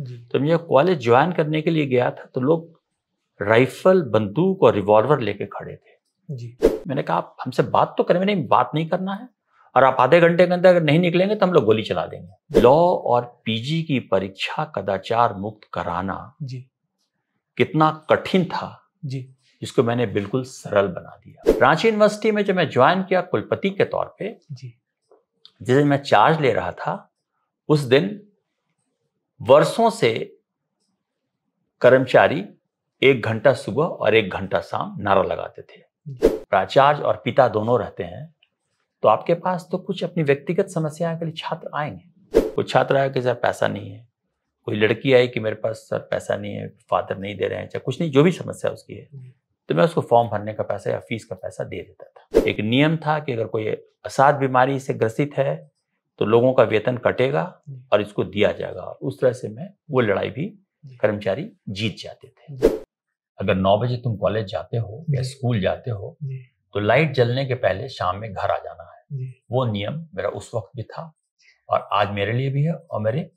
तो मैं college join करने के लिए गया था तो लोग राइफल बंदूक और रिवॉल्वर लेके खड़े थे जी मैंने कहा आप हमसे बात तो करें मैंने बात नहीं करना है और आप आधे घंटे के अंदर अगर नहीं निकलेंगे तो हम लोग गोली चला देंगे लॉ और पीजी की परीक्षा कदाचार मुक्त कराना जी कितना कठिन था जी जिसको मैंने बिल्कुल सरल बना दिया रांची यूनिवर्सिटी में जब मैं ज्वाइन किया कुलपति के तौर पे जी जिस दिन मैं चार्ज ले रहा था उस दिन वर्षों से कर्मचारी एक घंटा सुबह और एक घंटा शाम नारा लगाते थे प्राचार्य और पिता दोनों रहते हैं तो आपके पास तो कुछ अपनी व्यक्तिगत समस्याएं के लिए छात्र आएंगे कोई छात्र आया कि सर पैसा नहीं है कोई लड़की आई कि मेरे पास सर पैसा नहीं है फादर नहीं दे रहे हैं चाहे कुछ नहीं जो भी समस्या उसकी है तो मैं उसको फॉर्म भरने का पैसा या फीस का पैसा दे देता था एक नियम था कि अगर कोई असाध बीमारी से ग्रसित है तो लोगों का वेतन कटेगा और इसको दिया जाएगा उस तरह से मैं वो लड़ाई भी कर्मचारी जीत जाते थे अगर नौ बजे तुम कॉलेज जाते हो या स्कूल जाते हो तो लाइट जलने के पहले शाम में घर आ जाना है वो नियम मेरा उस वक्त भी था और आज मेरे लिए भी है और मेरे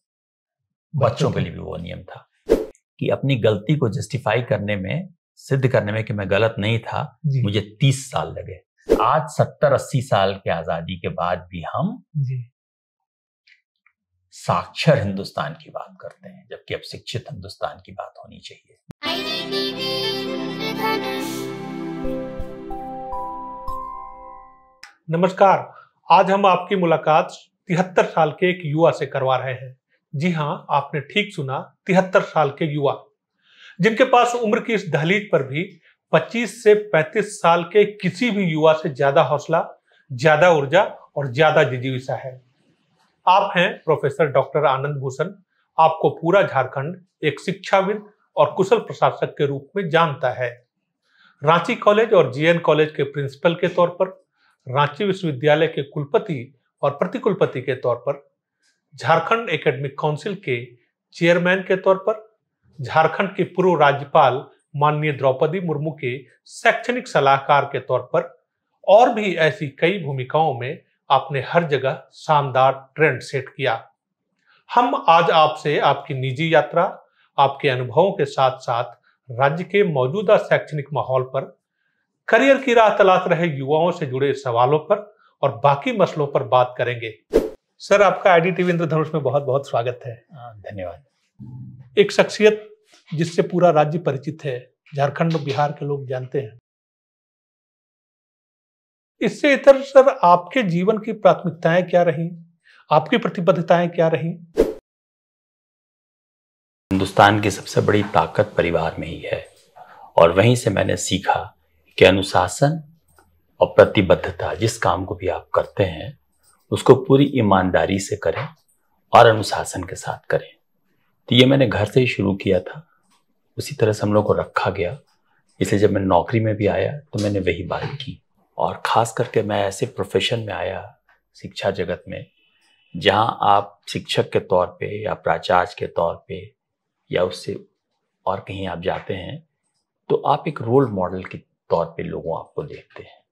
बच्चों के लिए भी वो नियम था कि अपनी गलती को जस्टिफाई करने में सिद्ध करने में कि मैं गलत नहीं था मुझे तीस साल लगे आज सत्तर अस्सी साल के आजादी के बाद भी हम साक्षर हिंदुस्तान की बात करते हैं जबकि अब शिक्षित हिंदुस्तान की बात होनी चाहिए नमस्कार आज हम आपकी मुलाकात तिहत्तर साल के एक युवा से करवा रहे हैं जी हाँ आपने ठीक सुना तिहत्तर साल के युवा जिनके पास उम्र की इस दहलीज पर भी 25 से 35 साल के किसी भी युवा से ज्यादा हौसला ज्यादा ऊर्जा और ज्यादा जिजीविसा है आप हैं प्रोफेसर डॉक्टर आनंद भूषण आपको पूरा झारखंड एक शिक्षाविद और कुशल प्रशासक के रूप में जानता है रांची कॉलेज और जीएन कॉलेज के प्रिंसिपल के तौर पर रांची विश्वविद्यालय के कुलपति और प्रतिकुलपति के तौर पर झारखंड एकेडमिक काउंसिल के चेयरमैन के तौर पर झारखंड के पूर्व राज्यपाल माननीय द्रौपदी मुर्मू के शैक्षणिक सलाहकार के तौर पर और भी ऐसी कई भूमिकाओं में आपने हर जगह शानदार ट्रेंड सेट किया हम आज आपसे आपकी निजी यात्रा आपके अनुभवों के साथ साथ राज्य के मौजूदा शैक्षणिक माहौल पर करियर की राह तलाश रहे युवाओं से जुड़े सवालों पर और बाकी मसलों पर बात करेंगे सर आपका आई डी इंद्रधनुष में बहुत बहुत स्वागत है धन्यवाद एक शख्सियत जिससे पूरा राज्य परिचित है झारखंड और बिहार के लोग जानते हैं इससे इतर सर आपके जीवन की प्राथमिकताएं क्या रही आपकी प्रतिबद्धताएं क्या रही हिंदुस्तान की सबसे बड़ी ताकत परिवार में ही है और वहीं से मैंने सीखा कि अनुशासन और प्रतिबद्धता जिस काम को भी आप करते हैं उसको पूरी ईमानदारी से करें और अनुशासन के साथ करें तो ये मैंने घर से ही शुरू किया था उसी तरह से हम लोग को रखा गया इसलिए जब मैं नौकरी में भी आया तो मैंने वही बात की और ख़ास करके मैं ऐसे प्रोफेशन में आया शिक्षा जगत में जहाँ आप शिक्षक के तौर पे या प्राचार्य के तौर पे या उससे और कहीं आप जाते हैं तो आप एक रोल मॉडल के तौर पे लोगों आपको देखते हैं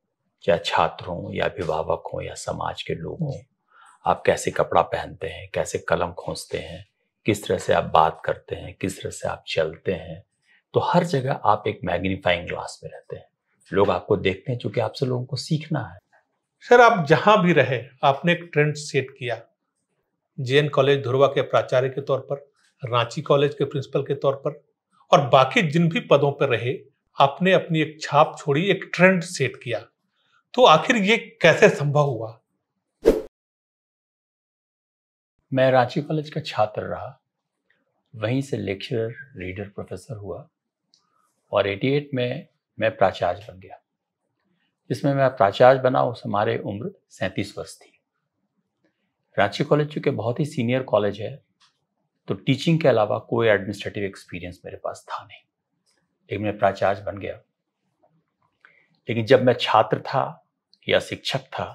चाहे छात्र हों या अभिभावक हों या समाज के लोग हों आप कैसे कपड़ा पहनते हैं कैसे कलम खोजते हैं किस तरह से आप बात करते हैं किस तरह से आप चलते हैं तो हर जगह आप एक मैग्नीफाइंग ग्लास में रहते हैं लोग आपको देखते हैं चूंकि आपसे लोगों को सीखना है सर आप जहां भी रहे आपने एक ट्रेंड सेट किया जे कॉलेज धुरवा के प्राचार्य के तौर पर रांची कॉलेज के प्रिंसिपल के तौर पर और बाकी जिन भी पदों पर रहे आपने अपनी एक छाप छोड़ी एक ट्रेंड सेट किया तो आखिर ये कैसे संभव हुआ मैं रांची कॉलेज का छात्र रहा वहीं से लेक्चरर रीडर प्रोफेसर हुआ और 88 में मैं प्राचार्य बन गया जिसमें मैं प्राचार्य बना उस हमारे उम्र सैंतीस वर्ष थी रांची कॉलेज चूँकि बहुत ही सीनियर कॉलेज है तो टीचिंग के अलावा कोई एडमिनिस्ट्रेटिव एक्सपीरियंस मेरे पास था नहीं लेकिन मैं प्राचार्य बन गया लेकिन जब मैं छात्र था या शिक्षक था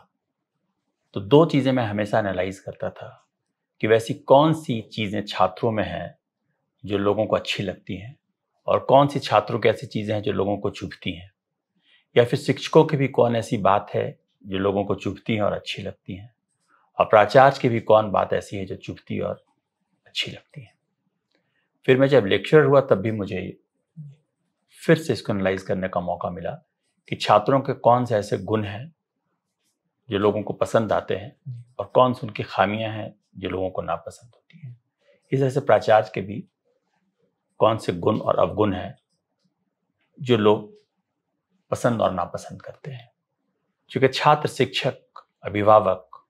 तो दो चीज़ें मैं हमेशा एनालाइज करता था कि वैसी कौन सी चीज़ें छात्रों में हैं जो लोगों को अच्छी लगती हैं और कौन सी छात्रों की ऐसी चीज़ें हैं जो लोगों को चुभती हैं या फिर शिक्षकों की भी कौन ऐसी बात है जो लोगों को चुभती हैं और अच्छी लगती हैं और प्राचार्य की भी कौन बात ऐसी है जो चुभती और अच्छी लगती है फिर मैं जब लेक्चर हुआ तब भी मुझे फिर से इसको एनालाइज करने का मौका मिला कि छात्रों के कौन से ऐसे गुण हैं जो लोगों को पसंद आते हैं और कौन से उनकी खामियां हैं जो लोगों को नापसंद होती हैं इस तरह से प्राचार्य के भी कौन से गुण और अवगुण हैं जो लोग पसंद और नापसंद करते हैं क्योंकि छात्र शिक्षक अभिभावक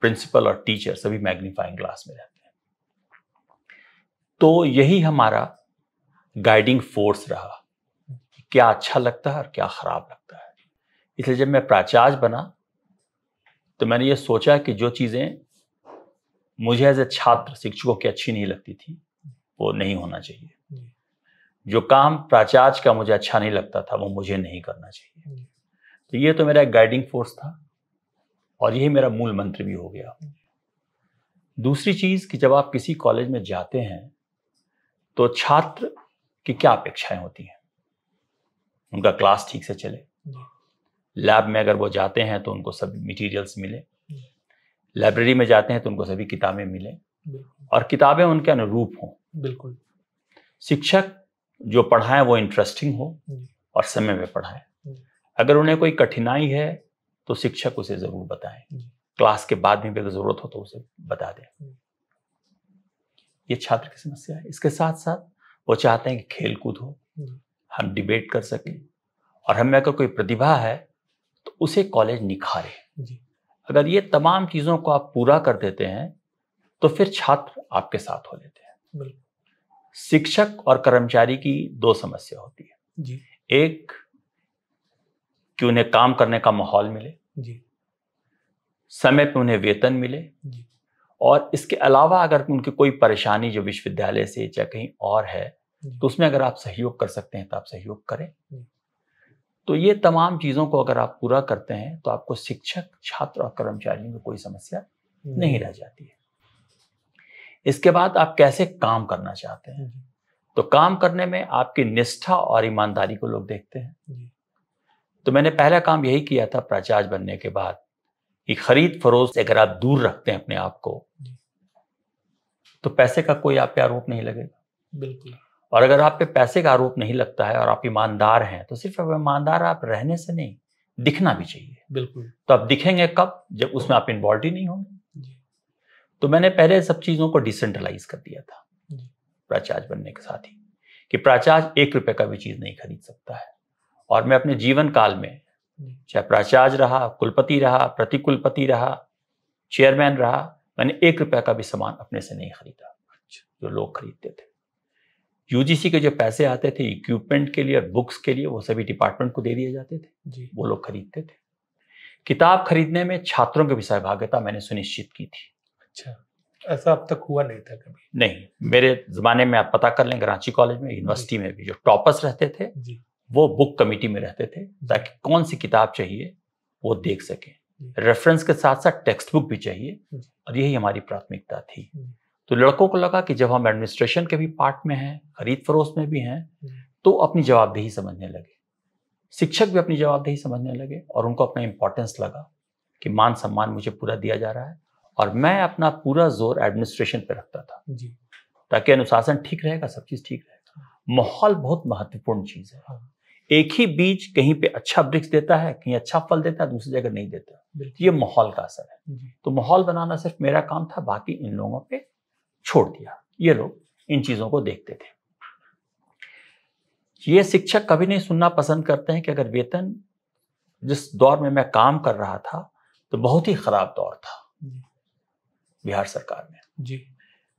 प्रिंसिपल और टीचर सभी मैग्नीफाइंग ग्लास में रहते हैं तो यही हमारा गाइडिंग फोर्स रहा कि क्या अच्छा लगता है और क्या खराब लगता है इसलिए जब मैं प्राचार्य बना तो मैंने ये सोचा कि जो चीज़ें मुझे एज ए छात्र शिक्षकों की अच्छी नहीं लगती थी वो नहीं होना चाहिए जो काम प्राचार्य का मुझे अच्छा नहीं लगता था वो मुझे नहीं करना चाहिए तो ये तो मेरा एक गाइडिंग फोर्स था और यही मेरा मूल मंत्र भी हो गया दूसरी चीज कि जब आप किसी कॉलेज में जाते हैं तो छात्र की क्या अपेक्षाएं होती हैं उनका क्लास ठीक से चले लैब में अगर वो जाते हैं तो उनको सभी मटेरियल्स मिले लाइब्रेरी में जाते हैं तो उनको सभी किताबें मिले और किताबें उनके अनुरूप हों बिल्कुल शिक्षक जो पढ़ाए वो इंटरेस्टिंग हो और समय में पढ़ाए अगर उन्हें कोई कठिनाई है तो शिक्षक उसे जरूर बताएं क्लास के बाद में भी अगर जरूरत हो तो उसे बता दें ये छात्र की समस्या है इसके साथ साथ वो चाहते हैं कि खेल कूद हो हम डिबेट कर सकें और हमें अगर कोई प्रतिभा है तो उसे कॉलेज निखारे अगर ये तमाम चीज़ों को आप पूरा कर देते हैं तो फिर छात्र आपके साथ हो लेते हैं बिल्कुल शिक्षक और कर्मचारी की दो समस्या होती है जी एक कि उन्हें काम करने का माहौल मिले जी समय पे उन्हें वेतन मिले जी और इसके अलावा अगर उनकी कोई परेशानी जो विश्वविद्यालय से या कहीं और है तो उसमें अगर आप सहयोग कर सकते हैं तो आप सहयोग करें तो ये तमाम चीज़ों को अगर आप पूरा करते हैं तो आपको शिक्षक छात्र और कर्मचारियों में कोई समस्या नहीं रह जाती है इसके बाद आप कैसे काम करना चाहते हैं तो काम करने में आपकी निष्ठा और ईमानदारी को लोग देखते हैं तो मैंने पहला काम यही किया था प्राचार्य बनने के बाद कि खरीद फरोश अगर आप दूर रखते हैं अपने आप को तो पैसे का कोई आप पे आरोप नहीं लगेगा बिल्कुल और अगर आप पे पैसे का आरोप नहीं लगता है और आप ईमानदार हैं तो सिर्फ ईमानदार आप रहने से नहीं दिखना भी चाहिए बिल्कुल तो आप दिखेंगे कब जब उसमें आप इन्वॉल्व ही नहीं होंगे तो मैंने पहले सब चीज़ों को डिसेंट्रलाइज कर दिया था प्राचार्य बनने के साथ ही कि प्राचार्य एक रुपये का भी चीज़ नहीं खरीद सकता है और मैं अपने जीवन काल में चाहे प्राचार्य रहा कुलपति रहा प्रतिकुलपति रहा चेयरमैन रहा मैंने एक रुपये का भी सामान अपने से नहीं खरीदा अच्छा। जो लोग खरीदते थे यूजीसी के जो पैसे आते थे इक्विपमेंट के लिए और बुक्स के लिए वो सभी डिपार्टमेंट को दे दिए जाते थे जी वो लोग खरीदते थे किताब खरीदने में छात्रों की भी सहभागिता मैंने सुनिश्चित की थी अच्छा ऐसा अब तक हुआ नहीं था कभी नहीं मेरे ज़माने में आप पता कर लें कराची कॉलेज में यूनिवर्सिटी में भी जो टॉपर्स रहते थे वो बुक कमेटी में रहते थे ताकि कौन सी किताब चाहिए वो देख सकें रेफरेंस के साथ साथ टेक्स्ट बुक भी चाहिए और यही हमारी प्राथमिकता थी तो लड़कों को लगा कि जब हम एडमिनिस्ट्रेशन के भी पार्ट में हैं खरीद फरोश में भी हैं तो अपनी जवाबदेही समझने लगे शिक्षक भी अपनी जवाबदेही समझने लगे और उनको अपना इम्पोर्टेंस लगा कि मान सम्मान मुझे पूरा दिया जा रहा है और मैं अपना पूरा जोर एडमिनिस्ट्रेशन पे रखता था जी ताकि अनुशासन ठीक रहेगा सब चीज ठीक रहेगा माहौल बहुत महत्वपूर्ण चीज है हाँ। एक ही बीज कहीं पे अच्छा वृक्ष देता है कहीं अच्छा फल देता है दूसरी जगह नहीं देता ये माहौल का असर है तो माहौल बनाना सिर्फ मेरा काम था बाकी इन लोगों पे छोड़ दिया ये लोग इन चीजों को देखते थे ये शिक्षक कभी नहीं सुनना पसंद करते हैं कि अगर वेतन जिस दौर में मैं काम कर रहा था तो बहुत ही खराब दौर था बिहार सरकार में जी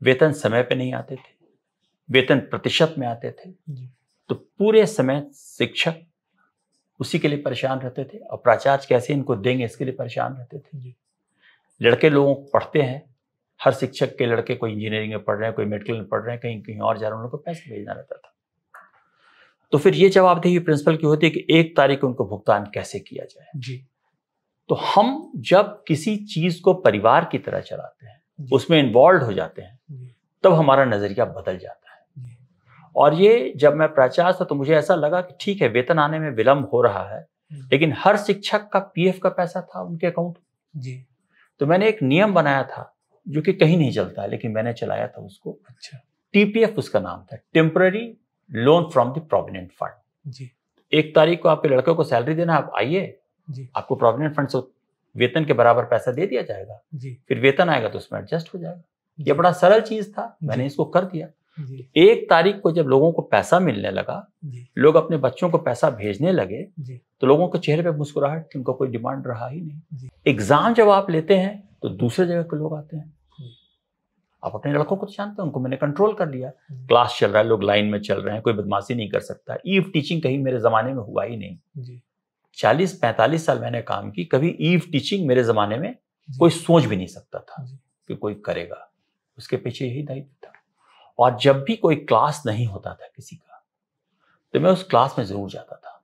वेतन समय पे नहीं आते थे वेतन प्रतिशत में आते थे जी तो पूरे समय शिक्षक उसी के लिए परेशान रहते थे और प्राचार्य कैसे इनको देंगे इसके लिए परेशान रहते थे जी लड़के लोगों को पढ़ते हैं हर शिक्षक के लड़के कोई इंजीनियरिंग में पढ़ रहे हैं कोई मेडिकल में पढ़ रहे हैं कहीं कहीं और जा रहे हैं उनको पैसे भेजना रहता था तो फिर ये जवाबदेही प्रिंसिपल की होती है कि एक तारीख को उनको भुगतान कैसे किया जाए जी तो हम जब किसी चीज को परिवार की तरह चलाते हैं उसमें इन्वॉल्व हो जाते हैं तब हमारा नजरिया बदल जाता है और ये जब मैं प्राचार्य था तो मुझे ऐसा लगा कि ठीक है वेतन आने में विलंब हो रहा है लेकिन हर शिक्षक का पीएफ का पैसा था उनके अकाउंट जी तो मैंने एक नियम बनाया था जो कि कहीं नहीं चलता है लेकिन मैंने चलाया था उसको अच्छा टीपीएफ उसका नाम था temporary loan from the provident fund जी एक तारीख को आपके लड़के को सैलरी देना आप आइए जी आपको प्रोविडेंट फंड से वेतन के बराबर पैसा दे दिया जाएगा जी फिर वेतन आएगा तो उसमें एडजस्ट हो जाएगा ये बड़ा सरल चीज था मैंने इसको कर दिया एक तारीख को जब लोगों को पैसा मिलने लगा लोग अपने बच्चों को पैसा भेजने लगे तो लोगों के चेहरे पे मुस्कुराहट थी उनका कोई डिमांड रहा ही नहीं एग्जाम जब आप लेते हैं तो दूसरे जगह के लोग आते हैं आप अपने लड़कों को तो जानते हैं उनको मैंने कंट्रोल कर लिया क्लास चल रहा है लोग लाइन में चल रहे हैं कोई बदमाशी नहीं कर सकता ईव टीचिंग कहीं मेरे जमाने में हुआ ही नहीं चालीस पैंतालीस साल मैंने काम की कभी ईव टीचिंग मेरे जमाने में कोई सोच भी नहीं सकता था कि कोई करेगा उसके पीछे यही दायित्व था और जब भी कोई क्लास नहीं होता था किसी का तो मैं उस क्लास में जरूर जाता था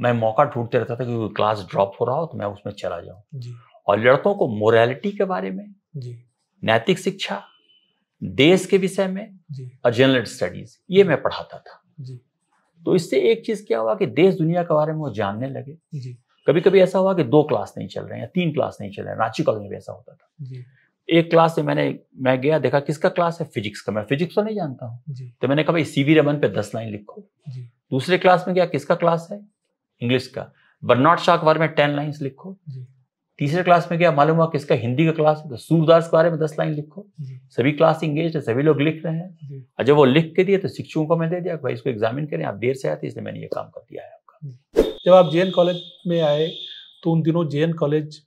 मैं मौका ढूंढते रहता था कि कोई क्लास ड्रॉप हो रहा हो तो मैं उसमें चला जाऊं और लड़कों को मोरालिटी के बारे में जी नैतिक शिक्षा देश के विषय में और जनरल स्टडीज ये मैं पढ़ाता था जी तो इससे एक चीज क्या हुआ कि देश दुनिया के बारे में वो जानने लगे जी कभी कभी ऐसा हुआ कि दो क्लास नहीं चल रहे हैं या तीन क्लास नहीं चल रहे हैं रांची कॉलेज में भी ऐसा होता था जी एक क्लास से मैंने मैं गया देखा किसका क्लास है फिजिक्स का मैं फिजिक्स तो नहीं जानता हूँ तो मैंने कहा भाई सी वी रमन पे दस लाइन लिखो दूसरे क्लास में गया किसका क्लास है इंग्लिश का बर्नाड शाह के बारे में टेन लाइन्स लिखो तीसरे क्लास में क्या मालूम हुआ किसका हिंदी का क्लास है तो सूरदास के बारे में दस लाइन लिखो सभी क्लास इंगेज है सभी लोग लिख रहे हैं और जब वो लिख के दिए तो शिक्षकों को मैं दे दिया भाई इसको एग्जामिन करें आप देर से आए थे इसलिए मैंने ये काम कर दिया है आपका जब आप जे कॉलेज में आए तो उन दिनों जे कॉलेज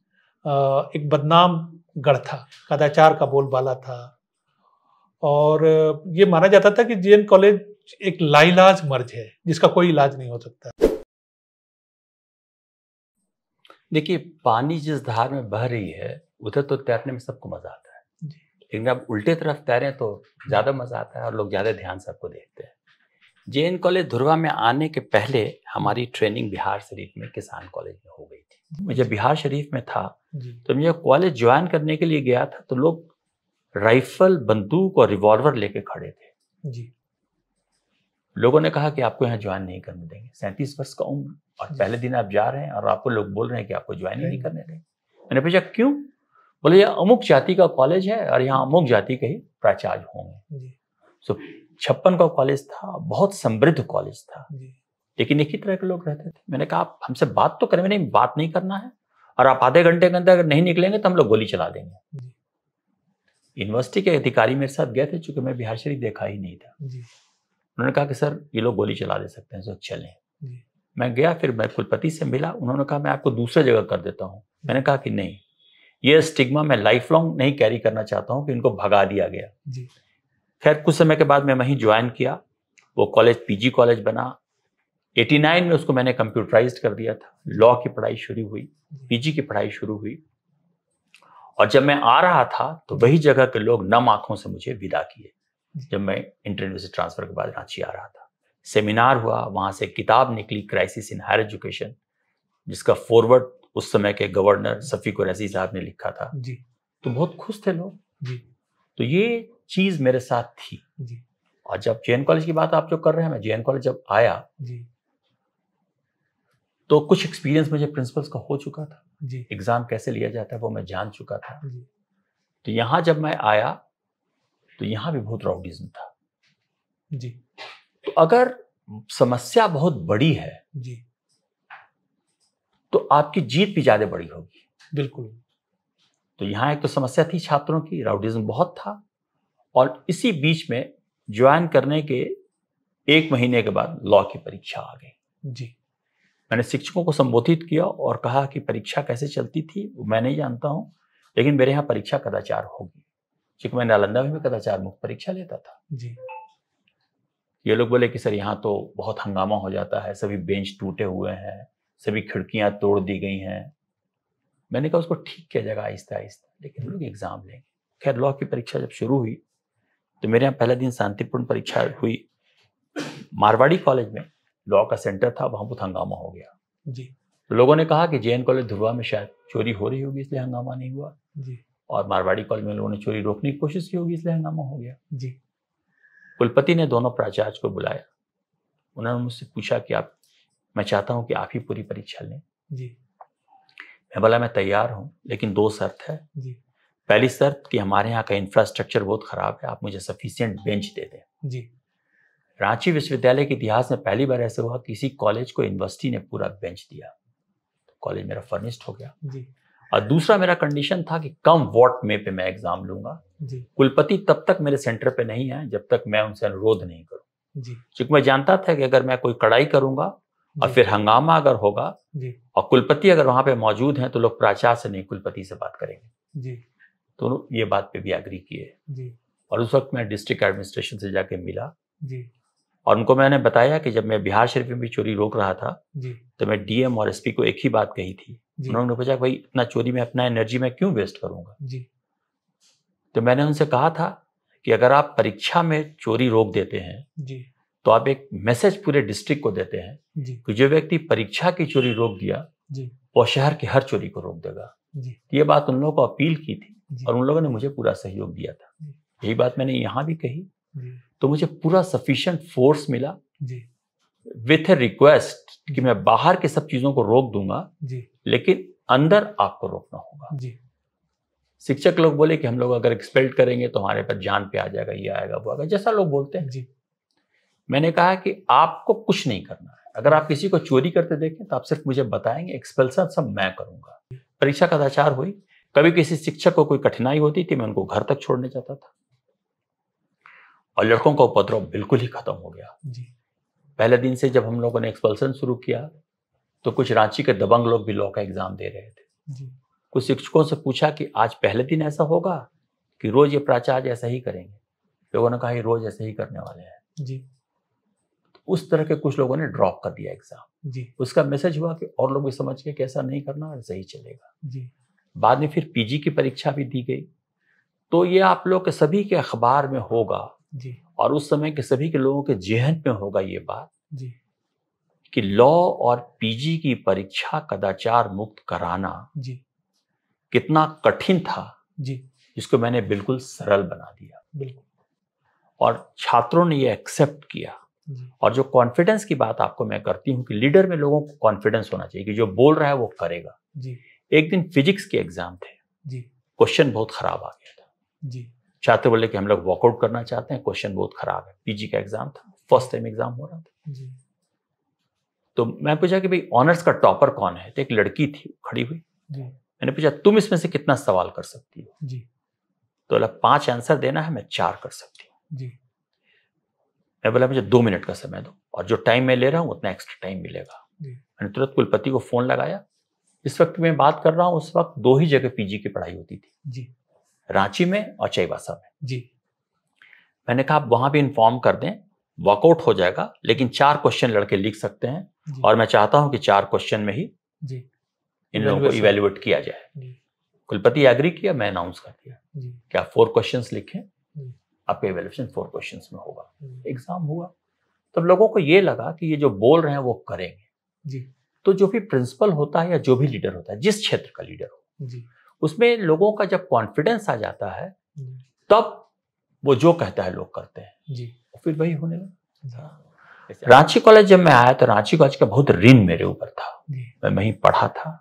एक बदनाम गढ़ था कदाचार का बोलबाला था और ये माना जाता था कि जे कॉलेज एक लाइलाज मर्ज है जिसका कोई इलाज नहीं हो सकता देखिए पानी जिस धार में बह रही है उधर तो तैरने में सबको मजा आता है लेकिन अब उल्टे तरफ तैरें तो ज़्यादा मजा आता है और लोग ज़्यादा ध्यान से आपको देखते हैं जे एन कॉलेज धुरवा में आने के पहले हमारी ट्रेनिंग बिहार शरीफ में किसान कॉलेज में हो गई थी मैं जब बिहार शरीफ में था तो मैं कॉलेज ज्वाइन करने के लिए गया था तो लोग राइफल बंदूक और रिवॉल्वर लेके खड़े थे जी लोगों ने कहा कि आपको यहाँ ज्वाइन नहीं करने देंगे सैंतीस वर्ष का उम्र और पहले दिन आप जा रहे हैं और आपको लोग बोल रहे हैं कि आपको ज्वाइन ही नहीं करने देंगे मैंने पूछा क्यों बोले यह अमुक जाति का कॉलेज है और यहाँ अमुक जाति के ही प्राचार्य होंगे सो छप्पन का कॉलेज था बहुत समृद्ध कॉलेज था लेकिन एक ही तरह के लोग रहते थे मैंने कहा आप हमसे बात तो करें नहीं बात नहीं करना है और आप आधे घंटे के अंदर अगर नहीं निकलेंगे तो हम लोग गोली चला देंगे यूनिवर्सिटी के अधिकारी मेरे साथ गए थे चूंकि मैं बिहार शरीफ देखा ही नहीं था उन्होंने कहा कि सर ये लोग गोली चला दे सकते हैं सर चलें मैं गया फिर मैं कुलपति से मिला उन्होंने कहा मैं आपको दूसरे जगह कर देता हूँ मैंने कहा कि नहीं ये स्टिग्मा मैं लाइफ लॉन्ग नहीं कैरी करना चाहता हूँ कि इनको भगा दिया गया खैर कुछ समय के बाद मैं वहीं ज्वाइन किया वो कॉलेज पीजी कॉलेज बना 89 में उसको मैंने कंप्यूटराइज कर दिया था लॉ की पढ़ाई शुरू हुई पीजी की पढ़ाई शुरू हुई और जब मैं आ रहा था तो वही जगह के लोग नम आंखों से मुझे विदा किए जब मैं इंटर यूनिवर्सिटी ट्रांसफर के बाद रांची आ रहा था सेमिनार हुआ वहां से किताब निकली क्राइसिस इन हायर एजुकेशन जिसका फॉरवर्ड उस समय के गवर्नर सफ़ी कुरैसी साहब ने लिखा था जी तो बहुत खुश थे लोग जी तो ये चीज़ मेरे साथ थी जी और जब जे कॉलेज की बात आप जो कर रहे हैं मैं जे कॉलेज जब आया जी तो कुछ एक्सपीरियंस मुझे प्रिंसिपल्स का हो चुका था जी एग्ज़ाम कैसे लिया जाता है वो मैं जान चुका था जी तो यहाँ जब मैं आया तो यहां भी बहुत राउडिज्म था जी तो अगर समस्या बहुत बड़ी है जी तो आपकी जीत भी ज्यादा बड़ी होगी बिल्कुल तो यहां एक तो समस्या थी छात्रों की राउडिज्म बहुत था और इसी बीच में ज्वाइन करने के एक महीने के बाद लॉ की परीक्षा आ गई जी मैंने शिक्षकों को संबोधित किया और कहा कि परीक्षा कैसे चलती थी मैं नहीं जानता हूं लेकिन मेरे यहां परीक्षा कदाचार होगी क्योंकि मैं नालंदा में भी कदाचार मुक्त परीक्षा लेता था जी ये लोग बोले कि सर यहाँ तो बहुत हंगामा हो जाता है सभी बेंच टूटे हुए हैं सभी खिड़कियां तोड़ दी गई हैं मैंने कहा उसको ठीक किया जाएगा आहिस्ता आहिस्ता लेकिन लोग एग्ज़ाम लेंगे खैर लॉ की परीक्षा जब शुरू हुई तो मेरे यहाँ पहला दिन शांतिपूर्ण परीक्षा हुई मारवाड़ी कॉलेज में लॉ का सेंटर था वहां बहुत हंगामा हो गया जी तो लोगों ने कहा कि जे कॉलेज धुरवा में शायद चोरी हो रही होगी इसलिए हंगामा नहीं हुआ जी और मारवाड़ी कॉलेज में लोगों ने चोरी रोकने की कोशिश की होगी इसलिए हंगामा हो गया जी कुलपति ने दोनों प्राचार्य को बुलाया उन्होंने मुझसे पूछा कि आप मैं चाहता हूं कि आप ही पूरी परीक्षा लें जी मैं बोला मैं तैयार हूं लेकिन दो शर्त है जी पहली शर्त कि हमारे यहाँ का इंफ्रास्ट्रक्चर बहुत खराब है आप मुझे सफिशियंट बेंच दे दें जी रांची विश्वविद्यालय के इतिहास में पहली बार ऐसे हुआ किसी कॉलेज को यूनिवर्सिटी ने पूरा बेंच दिया कॉलेज मेरा फर्निश्ड हो गया जी और दूसरा मेरा कंडीशन था कि कम वॉट में पे मैं एग्जाम लूंगा कुलपति तब तक मेरे सेंटर पे नहीं है जब तक मैं उनसे अनुरोध नहीं करूँ क्योंकि मैं जानता था कि अगर मैं कोई कड़ाई करूंगा और फिर हंगामा अगर होगा और कुलपति अगर वहां पे मौजूद हैं तो लोग प्राचार्य से नहीं कुलपति से बात करेंगे जी तो ये बात पे भी एग्री किए और उस वक्त मैं डिस्ट्रिक्ट एडमिनिस्ट्रेशन से जाके मिला जी और उनको मैंने बताया कि जब मैं बिहार शरीफ में भी चोरी रोक रहा था तो मैं डीएम और एसपी को एक ही बात कही थी उन्होंने पूछा भाई इतना चोरी में अपना एनर्जी में क्यों वेस्ट करूंगा जी तो मैंने उनसे कहा था कि अगर आप परीक्षा में चोरी रोक देते हैं जी तो आप एक मैसेज पूरे डिस्ट्रिक्ट को देते हैं कि जो व्यक्ति परीक्षा की चोरी रोक दिया वो शहर की हर चोरी को रोक देगा तो ये बात उन लोगों को अपील की थी और उन लोगों ने मुझे पूरा सहयोग दिया था यही बात मैंने यहाँ भी कही तो मुझे पूरा सफिशियंट फोर्स मिला विथ ए रिक्वेस्ट कि मैं बाहर के सब चीजों को रोक दूंगा लेकिन अंदर आपको रोकना होगा जी शिक्षक लोग बोले कि हम लोग अगर एक्सपेल्ट करेंगे तो हमारे पर जान पे आ जाएगा ये आएगा वो आएगा जैसा लोग बोलते हैं जी मैंने कहा कि आपको कुछ नहीं करना है अगर आप किसी को चोरी करते देखें तो आप सिर्फ मुझे बताएंगे एक्सपेल्सन सब मैं करूंगा परीक्षा कदाचार हुई कभी किसी शिक्षक को कोई कठिनाई होती थी मैं उनको घर तक छोड़ने जाता था और लड़कों का उपद्रव बिल्कुल ही खत्म हो गया जी पहले दिन से जब हम लोगों ने एक्सपल्सन शुरू किया तो कुछ रांची के दबंग लोग भी लॉ का एग्जाम दे रहे थे जी। कुछ शिक्षकों से पूछा कि आज पहले दिन ऐसा होगा कि रोज ये प्राचार्य ऐसा ही करेंगे लोगों ने कहा ये रोज ऐसा ही करने वाले हैं जी तो उस तरह के कुछ लोगों ने ड्रॉप कर दिया एग्जाम जी उसका मैसेज हुआ कि और लोग भी समझ के कैसा नहीं करना और सही चलेगा जी बाद में फिर पीजी की परीक्षा भी दी गई तो ये आप लोग के सभी के अखबार में होगा जी और उस समय के सभी के लोगों के जेहन में होगा ये बात जी कि लॉ और पीजी की परीक्षा कदाचार मुक्त कराना जी कितना कठिन था जी जिसको मैंने बिल्कुल सरल बना दिया बिल्कुल और छात्रों ने ये एक्सेप्ट किया और जो कॉन्फिडेंस की बात आपको मैं करती हूँ कि लीडर में लोगों को कॉन्फिडेंस होना चाहिए कि जो बोल रहा है वो करेगा जी एक दिन फिजिक्स के एग्जाम थे जी क्वेश्चन बहुत खराब आ गया था जी छात्र बोले कि हम लोग वॉकआउट करना चाहते हैं क्वेश्चन बहुत खराब है पीजी का एग्जाम था फर्स्ट टाइम एग्जाम हो रहा था जी तो मैं पूछा कि भाई ऑनर्स का टॉपर कौन है तो एक लड़की थी खड़ी हुई मैंने पूछा तुम इसमें से कितना सवाल कर सकती हो जी तो बोला पांच आंसर देना है मैं चार कर सकती हूँ जी मैं बोला मुझे दो मिनट का समय दो और जो टाइम मैं ले रहा हूँ उतना एक्स्ट्रा टाइम मिलेगा मैंने तुरंत कुलपति को फोन लगाया इस वक्त मैं बात कर रहा हूँ उस वक्त दो ही जगह पीजी की पढ़ाई होती थी जी रांची में और चाईबासा में जी मैंने कहा आप वहां भी इन्फॉर्म कर दें वॉकआउट हो जाएगा लेकिन चार क्वेश्चन लड़के लिख सकते हैं और मैं चाहता हूं कि चार क्वेश्चन में ही जी इन लोगों को इवेल्युएट किया जाए कुलपति एग्री किया मैं अनाउंस कर दिया क्या फोर क्वेश्चन लिखे आपका इवेल्युएशन फोर क्वेश्चन में होगा एग्जाम हुआ तब लोगों को ये लगा कि ये जो बोल रहे हैं वो करेंगे जी तो जो भी प्रिंसिपल होता है या जो भी लीडर होता है जिस क्षेत्र का लीडर हो जी उसमें लोगों का जब कॉन्फिडेंस आ जाता है तब वो जो कहता है लोग करते हैं जी फिर वही होने लगा हाँ। रांची कॉलेज जब मैं आया तो रांची कॉलेज का बहुत ऋण मेरे ऊपर था मैं वहीं पढ़ा था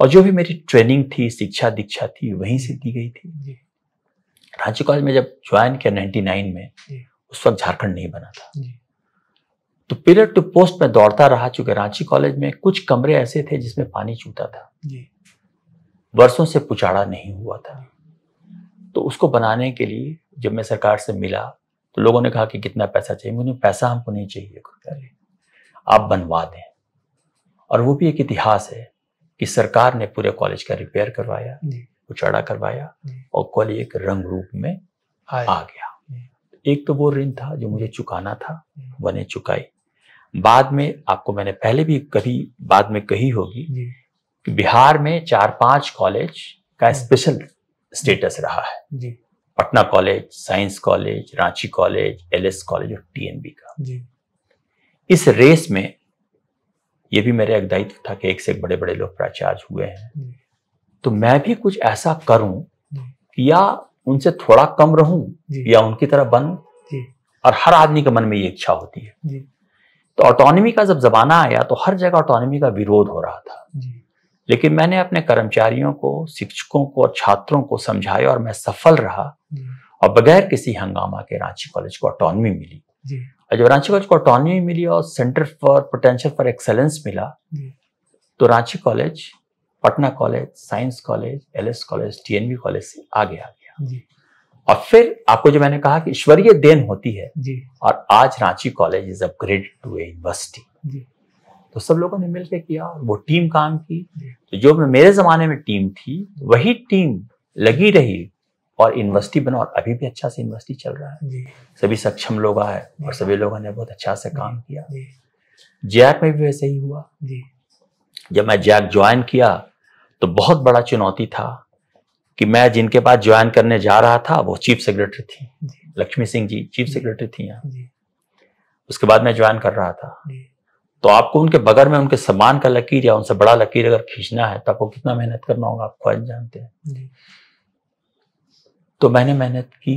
और जो भी मेरी ट्रेनिंग थी शिक्षा दीक्षा थी वहीं से दी गई थी रांची कॉलेज में जब ज्वाइन किया नाइनटी नाइन में उस वक्त झारखंड नहीं बना था तो पीरियड टू पोस्ट में दौड़ता रहा चूंकि रांची कॉलेज में कुछ कमरे ऐसे थे जिसमें पानी छूता था वर्षों से पुचाड़ा नहीं हुआ था तो उसको बनाने के लिए जब मैं सरकार से मिला तो लोगों ने कहा कि कितना पैसा चाहिए मुझे पैसा हमको नहीं चाहिए खुदकारी आप बनवा दें और वो भी एक इतिहास है कि सरकार ने पूरे कॉलेज का रिपेयर करवाया उचाड़ा करवाया और कॉलेज एक रंग रूप में आ गया एक तो वो ऋण था जो मुझे चुकाना था बने चुकाई बाद में आपको मैंने पहले भी कभी बाद में कही होगी कि बिहार में चार पांच कॉलेज का स्पेशल स्टेटस रहा है Patna college science college Ranchi college LS college और टीएनबी का जी। इस रेस में ये भी मेरे एक दायित्व था कि एक से एक बड़े बड़े लोग प्राचार्य हुए हैं तो मैं भी कुछ ऐसा करूं या उनसे थोड़ा कम रहूं या उनकी तरह बनूं और हर आदमी के मन में ये इच्छा होती है तो ऑटोनॉमी का जब जमाना आया तो हर जगह ऑटोनॉमी का विरोध हो रहा था लेकिन मैंने अपने कर्मचारियों को शिक्षकों को और छात्रों को समझाया और मैं सफल रहा हम्म। और बगैर किसी हंगामा के रांची कॉलेज को ऑटोनमी मिली और जब रांची कॉलेज को ऑटोनमी मिली और centre for potential for excellence मिला तो Ranchi college Patna college science college L college T college से आगे आ गया और फिर आपको जो मैंने कहा कि ईश्वरीय देन होती है और आज Ranchi college is upgraded to a university तो सब लोगों ने मिलकर किया वो टीम काम की तो जो मेरे ज़माने में टीम थी वही टीम लगी रही और यूनिवर्सिटी बना और अभी भी अच्छा से यूनिवर्सिटी चल रहा है सभी सक्षम लोग आए और सभी लोगों ने बहुत अच्छा से काम किया जैक में भी वैसे ही हुआ जब मैं जैक ज्वाइन किया तो बहुत बड़ा चुनौती था कि मैं जिनके पास ज्वाइन करने जा रहा था वो चीफ सेक्रेटरी थी लक्ष्मी सिंह जी चीफ सेक्रेटरी थी यहाँ उसके बाद मैं ज्वाइन कर रहा था तो आपको उनके बगर में उनके समान का लकीर या उनसे बड़ा लकीर अगर खींचना है तो आपको कितना मेहनत करना होगा आप खुद जानते हैं तो मैंने मेहनत की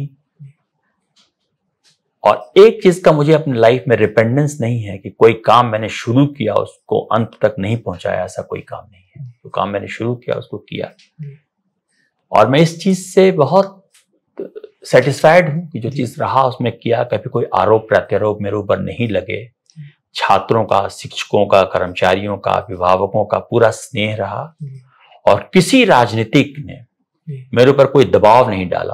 और एक चीज का मुझे अपने लाइफ में रिपेंडेंस नहीं है कि कोई काम मैंने शुरू किया उसको अंत तक नहीं पहुंचाया ऐसा कोई काम नहीं है जो तो काम मैंने शुरू किया उसको किया और मैं इस चीज से बहुत सेटिस्फाइड हूं कि जो चीज रहा उसमें किया कभी कोई आरोप प्रत्यारोप मेरे ऊपर नहीं लगे छात्रों का शिक्षकों का कर्मचारियों का अभिभावकों का पूरा स्नेह रहा और किसी राजनीतिक ने मेरे ऊपर कोई दबाव नहीं डाला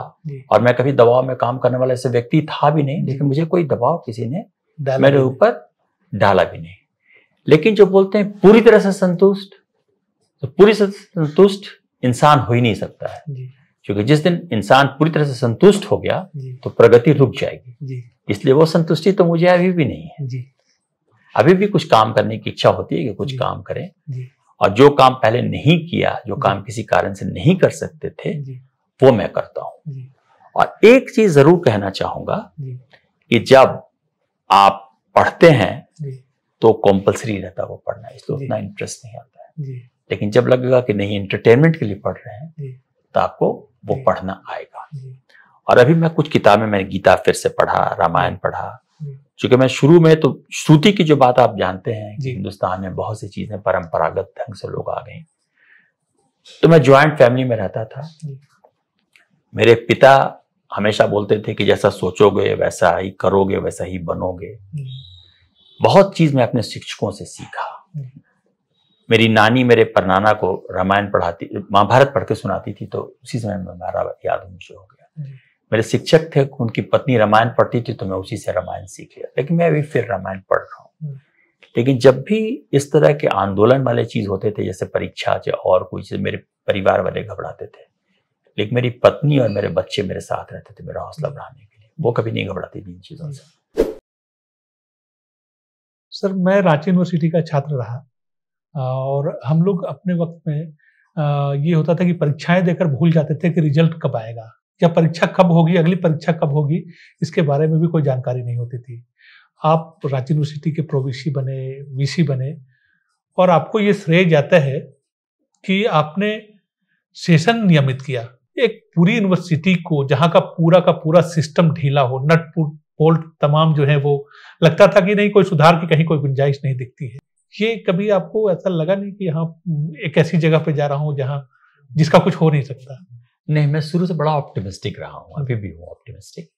और मैं कभी दबाव में काम करने वाला ऐसे व्यक्ति था भी नहीं लेकिन मुझे कोई दबाव किसी ने मेरे ऊपर डाला भी नहीं लेकिन जो बोलते हैं पूरी तरह से संतुष्ट तो पूरी से संतुष्ट इंसान हो ही नहीं सकता है क्योंकि जिस दिन इंसान पूरी तरह से संतुष्ट हो गया तो प्रगति रुक जाएगी इसलिए वो संतुष्टि तो मुझे अभी भी नहीं है अभी भी कुछ काम करने की इच्छा होती है कि कुछ काम करें और जो काम पहले नहीं किया जो काम किसी कारण से नहीं कर सकते थे वो मैं करता हूं और एक चीज जरूर कहना चाहूंगा कि जब आप पढ़ते हैं तो कंपलसरी रहता है वो पढ़ना इसलिए उतना इंटरेस्ट नहीं आता है लेकिन जब लगेगा कि नहीं एंटरटेनमेंट के लिए पढ़ रहे हैं तो आपको वो पढ़ना आएगा और अभी मैं कुछ किताबें मैंने गीता फिर से पढ़ा रामायण पढ़ा चूंकि मैं शुरू में तो श्रुति की जो बात आप जानते हैं हिंदुस्तान में बहुत सी चीजें परंपरागत ढंग से लोग आ गए तो मैं ज्वाइंट फैमिली में रहता था मेरे पिता हमेशा बोलते थे कि जैसा सोचोगे वैसा ही करोगे वैसा ही बनोगे बहुत चीज मैं अपने शिक्षकों से सीखा मेरी नानी मेरे परनाना को रामायण पढ़ाती महाभारत पढ़ के सुनाती थी तो उसी समय मेरा याद मुझे हो गया मेरे शिक्षक थे उनकी पत्नी रामायण पढ़ती थी तो मैं उसी से रामायण सीख लिया लेकिन मैं अभी फिर रामायण पढ़ रहा हूँ हम्म। लेकिन जब भी इस तरह के आंदोलन वाले चीज होते थे जैसे परीक्षा या और कोई चीज मेरे परिवार वाले घबराते थे लेकिन मेरी पत्नी और मेरे बच्चे मेरे साथ रहते थे मेरा हौसला हम्म। बढ़ाने के लिए वो कभी नहीं घबराती थी इन चीज़ों से सर मैं रांची यूनिवर्सिटी का छात्र रहा और हम लोग अपने वक्त में ये होता था कि परीक्षाएं देकर भूल जाते थे कि रिजल्ट कब आएगा या परीक्षा कब होगी अगली परीक्षा कब होगी इसके बारे में भी कोई जानकारी नहीं होती थी आप रांची यूनिवर्सिटी के प्रोवीसी बने वीसी बने और आपको ये श्रेय जाता है कि आपने सेशन नियमित किया एक पूरी यूनिवर्सिटी को जहाँ का पूरा का पूरा सिस्टम ढीला हो नट बोल्ट तमाम जो है वो लगता था कि नहीं कोई सुधार की कहीं कोई गुंजाइश नहीं दिखती है ये कभी आपको ऐसा लगा नहीं कि यहाँ एक ऐसी जगह पे जा रहा हूँ जहाँ जिसका कुछ हो नहीं सकता नहीं मैं शुरू से बड़ा ऑप्टिमिस्टिक रहा हूँ अभी भी हूँ ऑप्टिमिस्टिक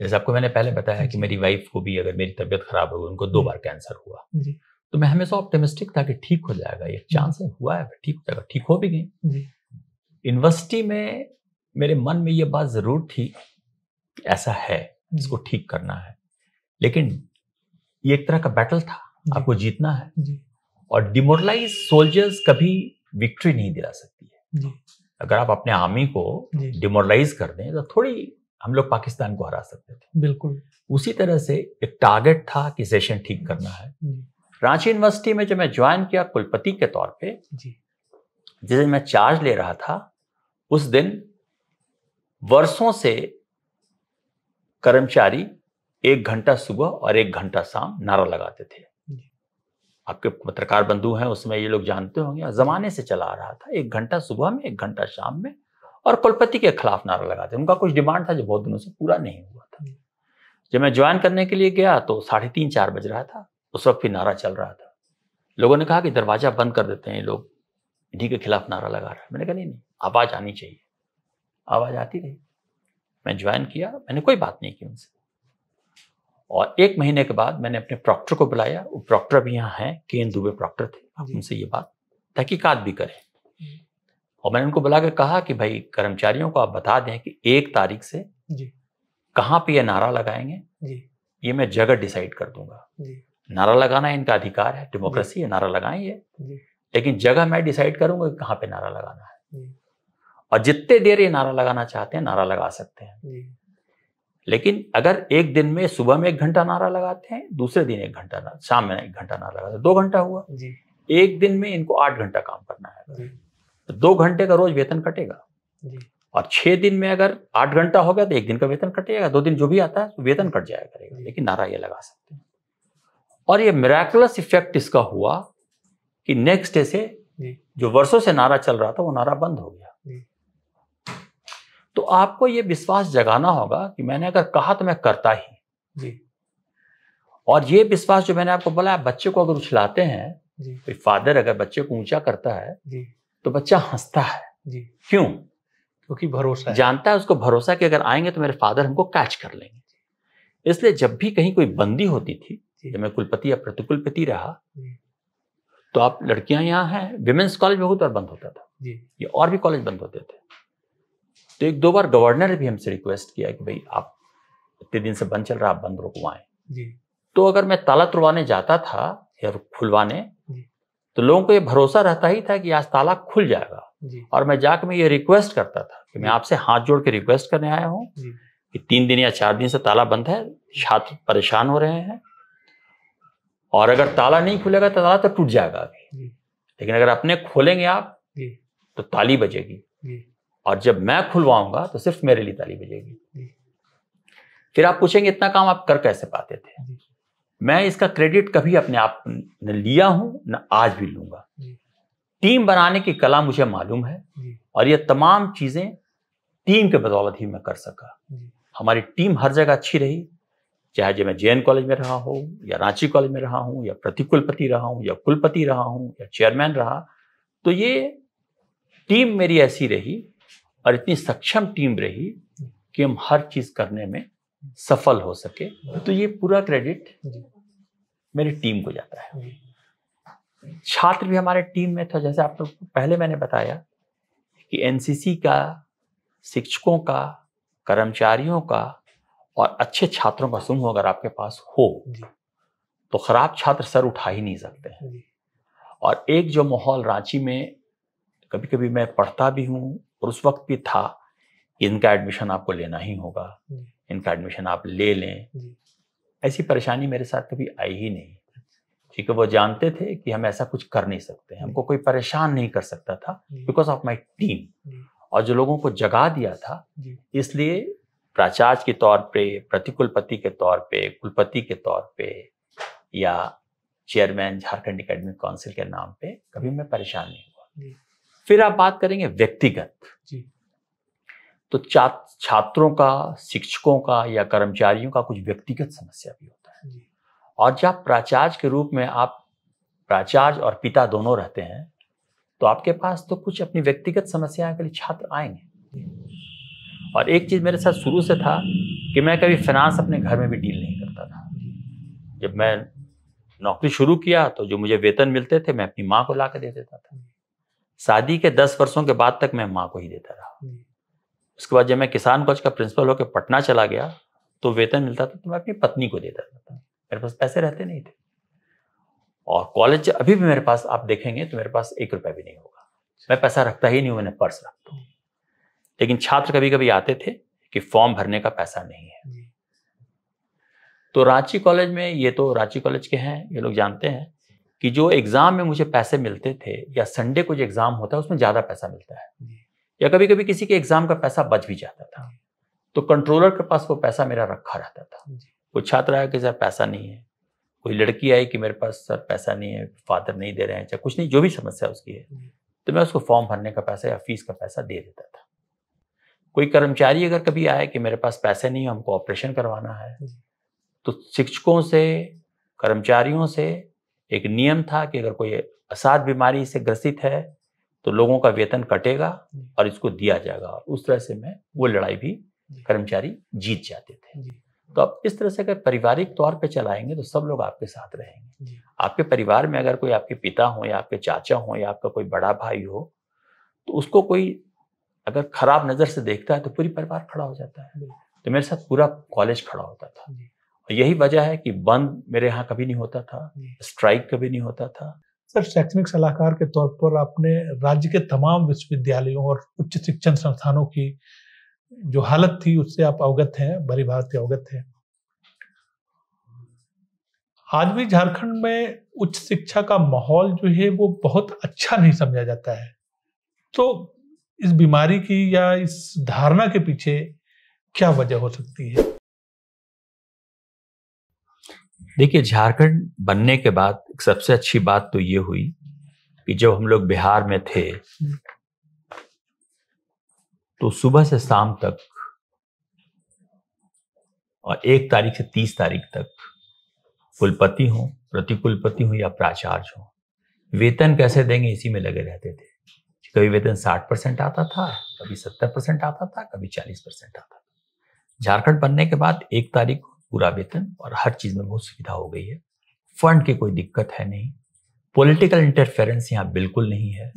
जैसे आपको मैंने पहले बताया कि मेरी वाइफ को भी अगर मेरी तबीयत खराब होगी उनको दो बार कैंसर हुआ जी तो मैं हमेशा ऑप्टिमिस्टिक था कि ठीक हो जाएगा ये चांस है हुआ है ठीक हो जाएगा ठीक हो भी गई यूनिवर्सिटी में मेरे मन में ये बात जरूर थी ऐसा है इसको ठीक करना है लेकिन ये एक तरह का बैटल था आपको जीतना है और डिमोरलाइज सोल्जर्स कभी विक्ट्री नहीं दिला सकती है अगर आप अपने आर्मी को डिमोरलाइज कर दें तो थोड़ी हम लोग पाकिस्तान को हरा सकते थे बिल्कुल उसी तरह से एक टारगेट था कि सेशन ठीक करना है रांची यूनिवर्सिटी में जब मैं ज्वाइन किया कुलपति के तौर पे जी जिस दिन मैं चार्ज ले रहा था उस दिन वर्षों से कर्मचारी एक घंटा सुबह और एक घंटा शाम नारा लगाते थे आपके पत्रकार बंधु हैं उसमें ये लोग जानते होंगे ज़माने से चला आ रहा था एक घंटा सुबह में एक घंटा शाम में और कुलपति के खिलाफ नारा लगाते उनका कुछ डिमांड था जो बहुत दिनों से पूरा नहीं हुआ था जब मैं ज्वाइन करने के लिए गया तो साढ़े तीन चार बज रहा था उस वक्त भी नारा चल रहा था लोगों ने कहा कि दरवाज़ा बंद कर देते हैं लोग इन्हीं के खिलाफ नारा लगा रहा है मैंने कहा नहीं नहीं आवाज़ आनी चाहिए आवाज़ आती रही मैं ज्वाइन किया मैंने कोई बात नहीं की उनसे और एक महीने के बाद मैंने अपने प्रॉक्टर को बुलाया वो प्रॉक्टर भी यहाँ हैं के एन दुबे प्रॉक्टर थे उनसे ये बात तहकीकात भी करें और मैंने उनको बुला के कहा कि भाई कर्मचारियों को आप बता दें कि एक तारीख से कहाँ पे ये नारा लगाएंगे जी। ये मैं जगह डिसाइड कर दूंगा जी। नारा लगाना इनका अधिकार है डेमोक्रेसी है नारा लगाएं ये लेकिन जगह मैं डिसाइड करूंगा कहाँ पे नारा लगाना है और जितने देर ये नारा लगाना चाहते हैं नारा लगा सकते हैं लेकिन अगर एक दिन में सुबह में एक घंटा नारा लगाते हैं दूसरे दिन एक घंटा नारा शाम में एक घंटा नारा लगाते हैं दो घंटा हुआ जी एक दिन में इनको आठ घंटा काम करना है तो दो घंटे का रोज वेतन कटेगा जी और छह दिन में अगर आठ घंटा हो गया तो एक दिन का वेतन कटेगा दो दिन जो भी आता है तो वेतन कट जाया करेगा लेकिन नारा ये लगा सकते हैं और ये मेराकुलस इफेक्ट इसका हुआ कि नेक्स्ट डे से जो वर्षों से नारा चल रहा था वो नारा बंद हो गया तो आपको ये विश्वास जगाना होगा कि मैंने अगर कहा तो मैं करता ही जी और ये विश्वास जो मैंने आपको बोला आप बच्चे को अगर उछलाते हैं जी तो फादर अगर बच्चे को ऊंचा करता है जी तो बच्चा हंसता है जी क्यों क्योंकि भरोसा जानता है उसको भरोसा कि अगर आएंगे तो मेरे फादर हमको कैच कर लेंगे इसलिए जब भी कहीं कोई बंदी होती थी जब मैं कुलपति या प्रतिकुलपति रहा तो आप लड़कियां यहाँ हैं विमेंस कॉलेज बहुत बार बंद होता था ये और भी कॉलेज बंद होते थे तो एक दो बार गवर्नर ने भी हमसे रिक्वेस्ट किया कि भाई आप इतने दिन से बंद चल रहा आप बंद रुकवाएं तो अगर मैं ताला तुड़वाने जाता था या खुलवाने तो लोगों को ये भरोसा रहता ही था कि आज ताला खुल जाएगा और मैं जाकर मैं ये रिक्वेस्ट करता था कि मैं आपसे हाथ जोड़ के रिक्वेस्ट करने आया हूँ कि तीन दिन या चार दिन से ताला बंद है छात्र परेशान हो रहे हैं और अगर ताला नहीं खुलेगा तो ताला तो टूट जाएगा अभी लेकिन अगर अपने खोलेंगे आप तो ताली बजेगी और जब मैं खुलवाऊंगा तो सिर्फ मेरे लिए ताली बजेगी फिर आप पूछेंगे इतना काम आप कर कैसे पाते थे मैं इसका क्रेडिट कभी अपने आप न लिया हूं न आज भी लूंगा टीम बनाने की कला मुझे मालूम है और ये तमाम चीजें टीम के बदौलत ही मैं कर सका हमारी टीम हर जगह अच्छी रही चाहे जो मैं जे कॉलेज में रहा हो या रांची कॉलेज में रहा हूं या प्रतिकुलपति रहा हूं या कुलपति रहा हूं या चेयरमैन रहा तो ये टीम मेरी ऐसी रही और इतनी सक्षम टीम रही कि हम हर चीज करने में सफल हो सके तो ये पूरा क्रेडिट मेरी टीम को जाता है छात्र भी हमारे टीम में था जैसे आपको तो पहले मैंने बताया कि एनसीसी का शिक्षकों का कर्मचारियों का और अच्छे छात्रों का समूह अगर आपके पास हो तो खराब छात्र सर उठा ही नहीं सकते और एक जो माहौल रांची में कभी कभी मैं पढ़ता भी हूँ और उस वक्त भी था कि इनका एडमिशन आपको लेना ही होगा इनका एडमिशन आप ले लें ऐसी परेशानी मेरे साथ कभी आई ही नहीं अच्छा। क्योंकि वो जानते थे कि हम ऐसा कुछ कर नहीं सकते हमको कोई परेशान नहीं कर सकता था बिकॉज ऑफ माई टीम और जो लोगों को जगा दिया था इसलिए प्राचार्य के तौर पे प्रतिकुलपति के तौर पे कुलपति के तौर पे या चेयरमैन झारखंड अकेडमिक काउंसिल के नाम पे कभी मैं परेशान नहीं हुआ फिर आप बात करेंगे व्यक्तिगत तो छात्रों का शिक्षकों का या कर्मचारियों का कुछ व्यक्तिगत समस्या भी होता है और जब प्राचार्य के रूप में आप प्राचार्य और पिता दोनों रहते हैं तो आपके पास तो कुछ अपनी व्यक्तिगत समस्याएं के लिए छात्र आएंगे और एक चीज़ मेरे साथ शुरू से था कि मैं कभी फिनांस अपने घर में भी डील नहीं करता था जब मैं नौकरी शुरू किया तो जो मुझे वेतन मिलते थे मैं अपनी माँ को ला के दे देता था शादी के दस वर्षों के बाद तक मैं माँ को ही देता रहा उसके बाद जब मैं किसान कॉलेज का प्रिंसिपल होकर पटना चला गया तो वेतन मिलता था तो मैं अपनी पत्नी को देता था मेरे पास पैसे रहते नहीं थे और कॉलेज अभी भी मेरे पास आप देखेंगे तो मेरे पास एक रुपया भी नहीं होगा मैं पैसा रखता ही नहीं हूँ मैंने पर्स रखता हूँ लेकिन छात्र कभी कभी आते थे कि फॉर्म भरने का पैसा नहीं है तो रांची कॉलेज में ये तो रांची कॉलेज के हैं ये लोग जानते हैं कि जो एग्ज़ाम में मुझे पैसे मिलते थे या संडे को जो एग्ज़ाम होता है उसमें ज़्यादा पैसा मिलता है या कभी कभी किसी के एग्ज़ाम का पैसा बच भी जाता था तो कंट्रोलर के पास वो पैसा मेरा रखा रहता था वो छात्र आया कि सर पैसा नहीं है कोई लड़की आई कि मेरे पास सर पैसा नहीं है फादर नहीं दे रहे हैं चाहे कुछ नहीं जो भी समस्या उसकी है तो मैं उसको फॉर्म भरने का पैसा या फीस का पैसा दे देता था कोई कर्मचारी अगर कभी आए कि मेरे पास पैसे नहीं है हमको ऑपरेशन करवाना है तो शिक्षकों से कर्मचारियों से एक नियम था कि अगर कोई असाध बीमारी से ग्रसित है तो लोगों का वेतन कटेगा और इसको दिया जाएगा उस तरह से मैं वो लड़ाई भी कर्मचारी जीत जाते थे तो आप इस तरह से अगर पारिवारिक तौर पे चलाएंगे तो सब लोग आपके साथ रहेंगे आपके परिवार में अगर कोई आपके पिता हो या आपके चाचा हो या आपका कोई बड़ा भाई हो तो उसको कोई अगर खराब नज़र से देखता है तो पूरी परिवार खड़ा हो जाता है तो मेरे साथ पूरा कॉलेज खड़ा होता था यही वजह है कि बंद मेरे यहाँ कभी नहीं होता था स्ट्राइक कभी नहीं होता था सर शैक्षणिक सलाहकार के तौर पर आपने राज्य के तमाम विश्वविद्यालयों और उच्च शिक्षण संस्थानों की जो हालत थी उससे आप अवगत हैं भरी भारत अवगत हैं आज भी झारखंड में उच्च शिक्षा का माहौल जो है वो बहुत अच्छा नहीं समझा जाता है तो इस बीमारी की या इस धारणा के पीछे क्या वजह हो सकती है देखिए झारखंड बनने के बाद सबसे अच्छी बात तो ये हुई कि जब हम लोग बिहार में थे तो सुबह से शाम तक और एक तारीख से तीस तारीख तक कुलपति हो प्रतिकुलपति हो या प्राचार्य हो वेतन कैसे देंगे इसी में लगे रहते थे कभी वेतन साठ परसेंट आता था कभी सत्तर परसेंट आता था कभी चालीस परसेंट आता था झारखंड बनने के बाद एक तारीख को पूरा वेतन और हर चीज़ में बहुत सुविधा हो गई है फंड की कोई दिक्कत है नहीं पॉलिटिकल इंटरफेरेंस यहाँ बिल्कुल नहीं है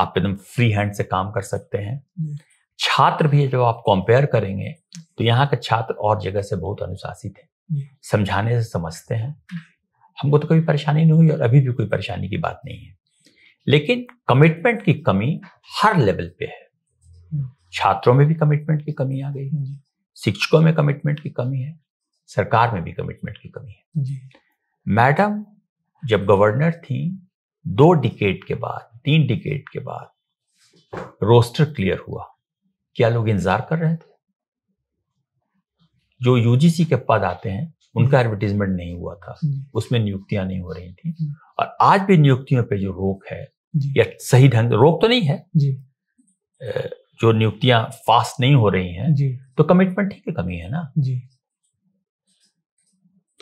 आप एकदम फ्री हैंड से काम कर सकते हैं छात्र भी जब आप कंपेयर करेंगे तो यहाँ के छात्र और जगह से बहुत अनुशासित है समझाने से समझते हैं हमको तो कोई परेशानी नहीं हुई और अभी भी कोई परेशानी की बात नहीं है लेकिन कमिटमेंट की कमी हर लेवल पे है छात्रों में भी कमिटमेंट की कमी आ गई है शिक्षकों में कमिटमेंट की कमी है सरकार में भी कमिटमेंट की कमी है जी। मैडम जब गवर्नर थी दो डिकेट के बाद तीन डिकेट के बाद रोस्टर क्लियर हुआ क्या लोग इंतजार कर रहे थे जो यूजीसी के पद आते हैं उनका एडवर्टीजमेंट नहीं हुआ था उसमें नियुक्तियां नहीं हो रही थी और आज भी नियुक्तियों पे जो रोक है या सही ढंग रोक तो नहीं है जी। जो नियुक्तियां फास्ट नहीं हो रही हैं तो कमिटमेंट है कमी है ना जी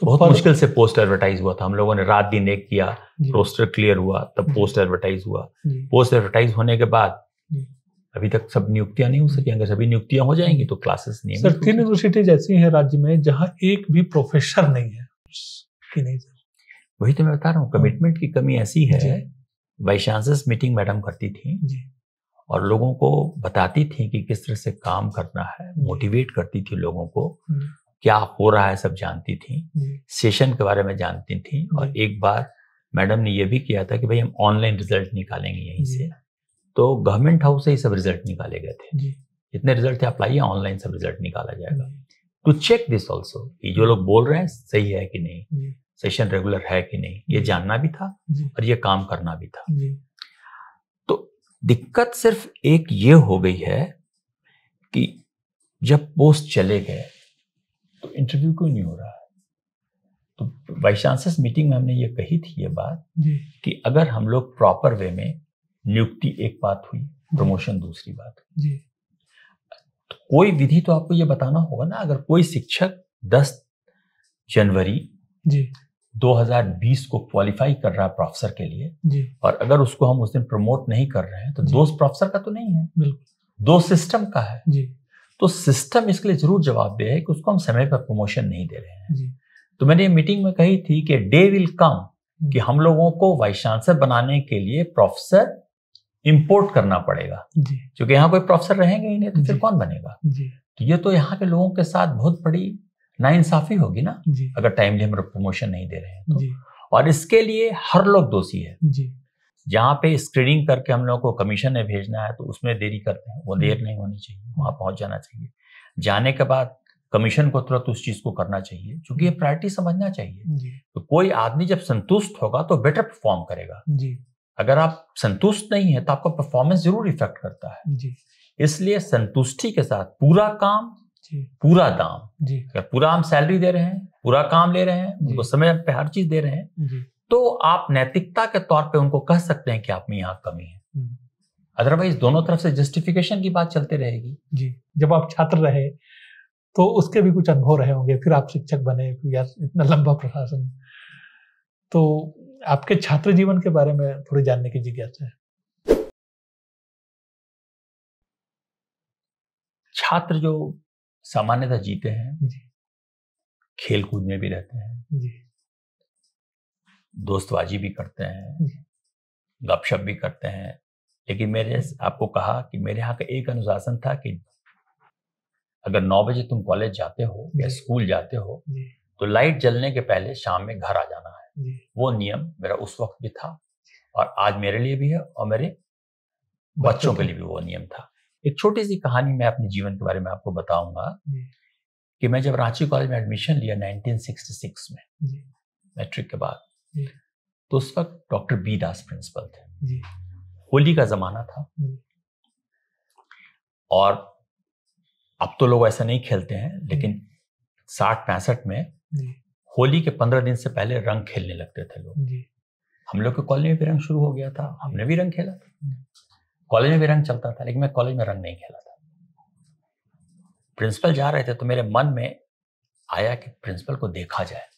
तो बहुत मुश्किल से पोस्ट एडवर्टाइज हुआ था हम लोगों ने रात दिन एक किया रोस्टर क्लियर हुआ तब पोस्ट एडवर्टाइज हुआ पोस्ट एडवर्टाइज होने के बाद अभी तक सब नियुक्तियां नहीं हो सकी अगर सभी नियुक्तियां हो जाएंगी तो क्लासेस नहीं सर तीन यूनिवर्सिटीज ऐसी हैं राज्य में जहां एक भी प्रोफेसर नहीं है कि नहीं सर वही तो मैं बता रहा हूँ कमिटमेंट की कमी ऐसी है बाई चांसेस मीटिंग मैडम करती थी और लोगों को बताती थी कि किस तरह से काम करना है मोटिवेट करती थी लोगों को क्या हो रहा है सब जानती थी सेशन के बारे में जानती थी और एक बार मैडम ने यह भी किया था कि भाई हम ऑनलाइन रिजल्ट निकालेंगे यहीं से तो गवर्नमेंट हाउस से ही सब रिजल्ट निकाले गए थे जितने रिजल्ट थे अप्लाई ऑनलाइन सब रिजल्ट निकाला जाएगा टू तो चेक दिस ऑल्सो कि जो लोग बोल रहे हैं सही है कि नहीं सेशन रेगुलर है कि नहीं ये जानना भी था और ये काम करना भी था तो दिक्कत सिर्फ एक ये हो गई है कि जब पोस्ट चले गए इंटरव्यू क्यों नहीं हो रहा है तो बाई चांसेस मीटिंग में हमने ये कही थी ये बात कि अगर हम लोग प्रॉपर वे में नियुक्ति एक बात हुई प्रमोशन दूसरी बात हुई तो कोई विधि तो आपको ये बताना होगा ना अगर कोई शिक्षक 10 जनवरी जी 2020 को क्वालिफाई कर रहा है प्रोफेसर के लिए जी और अगर उसको हम उस दिन प्रमोट नहीं कर रहे हैं तो दोस्त प्रोफेसर का तो नहीं है बिल्कुल दो सिस्टम का है जी तो सिस्टम इसके लिए जरूर जवाब दे है कि उसको हम समय पर प्रमोशन नहीं दे रहे हैं तो मैंने मीटिंग में कही थी कि डे विल कम कि हम लोगों को वाइस चांसलर बनाने के लिए प्रोफेसर इंपोर्ट करना पड़ेगा क्योंकि यहाँ कोई प्रोफेसर रहेंगे ही नहीं तो फिर कौन बनेगा तो ये तो यहाँ के लोगों के साथ बहुत बड़ी नाइंसाफी होगी ना अगर टाइमली हम प्रमोशन नहीं दे रहे हैं तो और इसके लिए हर लोग दोषी है जहाँ पे स्क्रीनिंग करके हम लोगों को कमीशन में भेजना है तो उसमें देरी करते हैं वो देर हम्म। नहीं होनी चाहिए वहाँ पहुँच जाना चाहिए जाने के बाद कमीशन को तुरंत उस चीज को करना चाहिए क्योंकि ये प्रायोरिटी समझना चाहिए तो कोई आदमी जब संतुष्ट होगा तो बेटर परफॉर्म करेगा जी अगर आप संतुष्ट नहीं है तो आपका परफॉर्मेंस जरूर इफेक्ट करता है जी इसलिए संतुष्टि के साथ पूरा काम पूरा दाम जी अगर पूरा हम सैलरी दे रहे हैं पूरा काम ले रहे हैं उनको समय पे हर चीज दे रहे हैं तो आप नैतिकता के तौर पे उनको कह सकते हैं कि आप में यहाँ कमी है अदरवाइज हम्म। दोनों तरफ से जस्टिफिकेशन की बात चलते रहेगी जी जब आप छात्र रहे तो उसके भी कुछ अनुभव रहे होंगे फिर आप शिक्षक बने यार इतना लंबा प्रशासन तो आपके छात्र जीवन के बारे में थोड़ी जानने की जिज्ञासा है छात्र जो सामान्यतः जीते हैं जी। खेल कूद में भी रहते हैं जी दोस्तबाजी भी करते हैं गपशप भी करते हैं लेकिन मेरे आपको कहा कि मेरे यहाँ का एक अनुशासन था कि अगर नौ बजे तुम कॉलेज जाते हो या स्कूल जाते हो तो लाइट जलने के पहले शाम में घर आ जाना है वो नियम मेरा उस वक्त भी था और आज मेरे लिए भी है और मेरे बच्चों के लिए भी वो नियम था एक छोटी सी कहानी मैं अपने जीवन के बारे में आपको बताऊंगा कि मैं जब रांची कॉलेज में एडमिशन लिया 1966 में मैट्रिक के बाद तो उस वक्त डॉक्टर बी दास प्रिंसिपल थे होली का जमाना था और अब तो लोग ऐसा नहीं खेलते हैं लेकिन साठ पैंसठ में होली के पंद्रह दिन से पहले रंग खेलने लगते थे लोग हम लोग के कॉलेज में भी रंग शुरू हो गया था हमने भी रंग खेला था कॉलेज में भी रंग चलता था लेकिन मैं कॉलेज में रंग नहीं खेला था प्रिंसिपल जा रहे थे तो मेरे मन में आया कि प्रिंसिपल को देखा जाए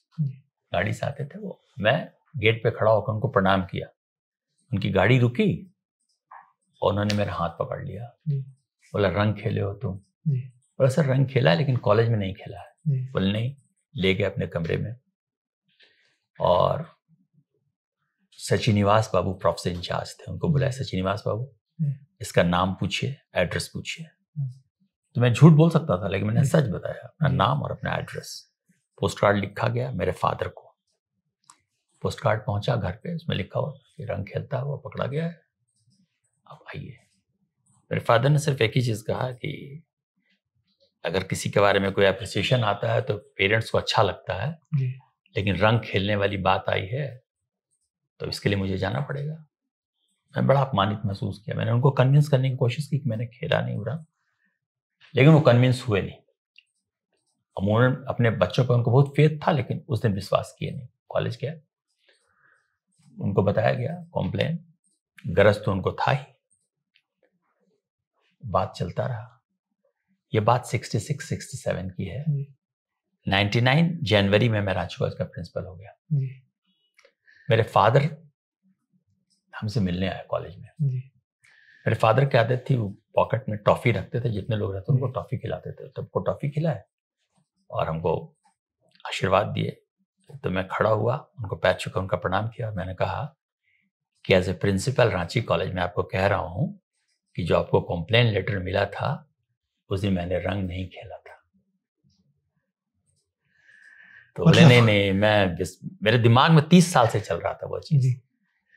गाड़ी से आते थे वो मैं गेट पे खड़ा होकर उनको प्रणाम किया उनकी गाड़ी रुकी और उन्होंने मेरा हाथ पकड़ लिया बोला रंग खेले हो तुम बोला सर रंग खेला लेकिन कॉलेज में नहीं खेला है बोले नहीं ले गए अपने कमरे में और सचिनिवास बाबू प्रॉप से इंचार्ज थे उनको बुलाया सचिनिवास बाबू इसका नाम पूछिए एड्रेस पूछिए हाँ। तो मैं झूठ बोल सकता था लेकिन मैंने सच बताया अपना नाम और अपना एड्रेस पोस्ट कार्ड लिखा गया मेरे फादर को पोस्ट कार्ड पहुंचा घर पे उसमें लिखा हुआ कि रंग खेलता है वो पकड़ा गया है अब आइए मेरे फादर ने सिर्फ एक ही चीज़ कहा कि अगर किसी के बारे में कोई अप्रिसिएशन आता है तो पेरेंट्स को अच्छा लगता है लेकिन रंग खेलने वाली बात आई है तो इसके लिए मुझे जाना पड़ेगा मैं बड़ा अपमानित महसूस किया मैंने उनको कन्विंस करने की कोशिश की कि मैंने खेला नहीं उड़ा लेकिन वो कन्विंस हुए नहीं अमूमन अपने बच्चों पर उनको बहुत फेथ था लेकिन उस दिन विश्वास किए नहीं कॉलेज गया उनको बताया गया कॉम्प्लेन गरज तो उनको था ही बात चलता रहा ये बात 66, 67 की है 99 जनवरी में मैं राज का प्रिंसिपल हो गया मेरे फादर हमसे मिलने आए कॉलेज में मेरे फादर की आदत थी वो पॉकेट में टॉफी रखते थे जितने लोग रहते उनको टॉफी खिलाते थे तब को टॉफी खिलाए और हमको आशीर्वाद दिए तो मैं खड़ा हुआ उनको पैर छुकर उनका प्रणाम किया और मैंने कहा कि as a principal Ranchi college में आपको कह रहा हूँ कि जो आपको कंप्लेन लेटर मिला था उस दिन मैंने रंग नहीं खेला था तो बोले नहीं नहीं मैं मेरे दिमाग में तीस साल से चल रहा था वो चीज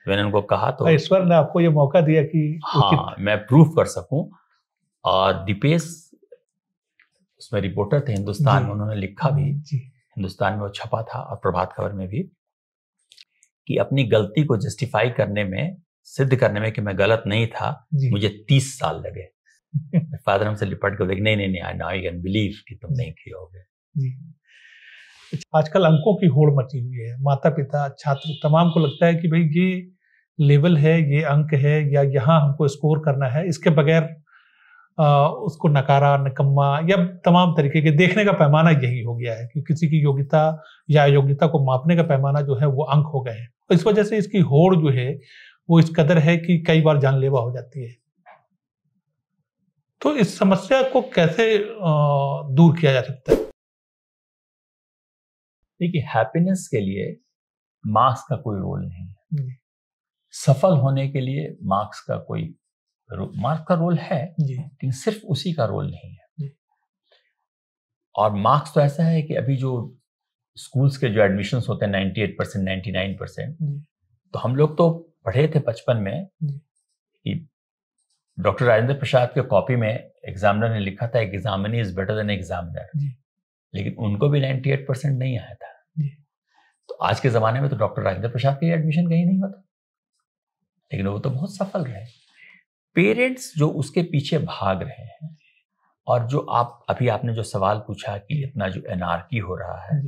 मैंने उनको कहा तो हाँ, ईश्वर ने आपको ये मौका दिया कि हाँ मैं प्रूफ कर सकूं और दीपेश उसमें रिपोर्टर थे हिंदुस्तान में उन्होंने लिखा भी जी हिंदुस्तान में वो छपा था और प्रभात खबर में भी कि अपनी गलती को जस्टिफाई करने में सिद्ध करने में कि मैं गलत नहीं था मुझे तीस साल लगे फादर हमसे लिपट कर नहीं नहीं नहीं आई नाउ कैन बिलीव कि तुम नहीं किए होगे आजकल अंकों की होड़ मची हुई है माता पिता छात्र तमाम को लगता है कि भाई ये लेवल है ये अंक है या यहाँ हमको स्कोर करना है इसके बगैर उसको नकारा निकम्मा या तमाम तरीके के देखने का पैमाना यही हो गया है कि किसी की योग्यता या अयोग्यता को मापने का पैमाना जो है वो अंक हो गए हैं इस वजह से इसकी होड़ जो है वो इस कदर है कि कई बार जानलेवा हो जाती है तो इस समस्या को कैसे दूर किया जा सकता है देखिए हैप्पीनेस के लिए मार्क्स का कोई रोल नहीं है हम्म। सफल होने के लिए मार्क्स का कोई मार्क्स का रोल है लेकिन सिर्फ उसी का रोल नहीं है और मार्क्स तो ऐसा है कि अभी जो स्कूल्स के जो एडमिशन होते हैं 98 परसेंट नाइन्टी परसेंट तो हम लोग तो पढ़े थे बचपन में कि डॉक्टर राजेंद्र प्रसाद के कॉपी में एग्जामिनर ने लिखा था examinee is better than examiner लेकिन उनको भी 98 परसेंट नहीं आया था तो आज के जमाने में तो डॉक्टर राजेंद्र प्रसाद के एडमिशन कहीं नहीं होता लेकिन वो तो बहुत सफल रहे पेरेंट्स जो उसके पीछे भाग रहे हैं और जो आप अभी आपने जो सवाल पूछा कि इतना जो एनआरकी हो रहा है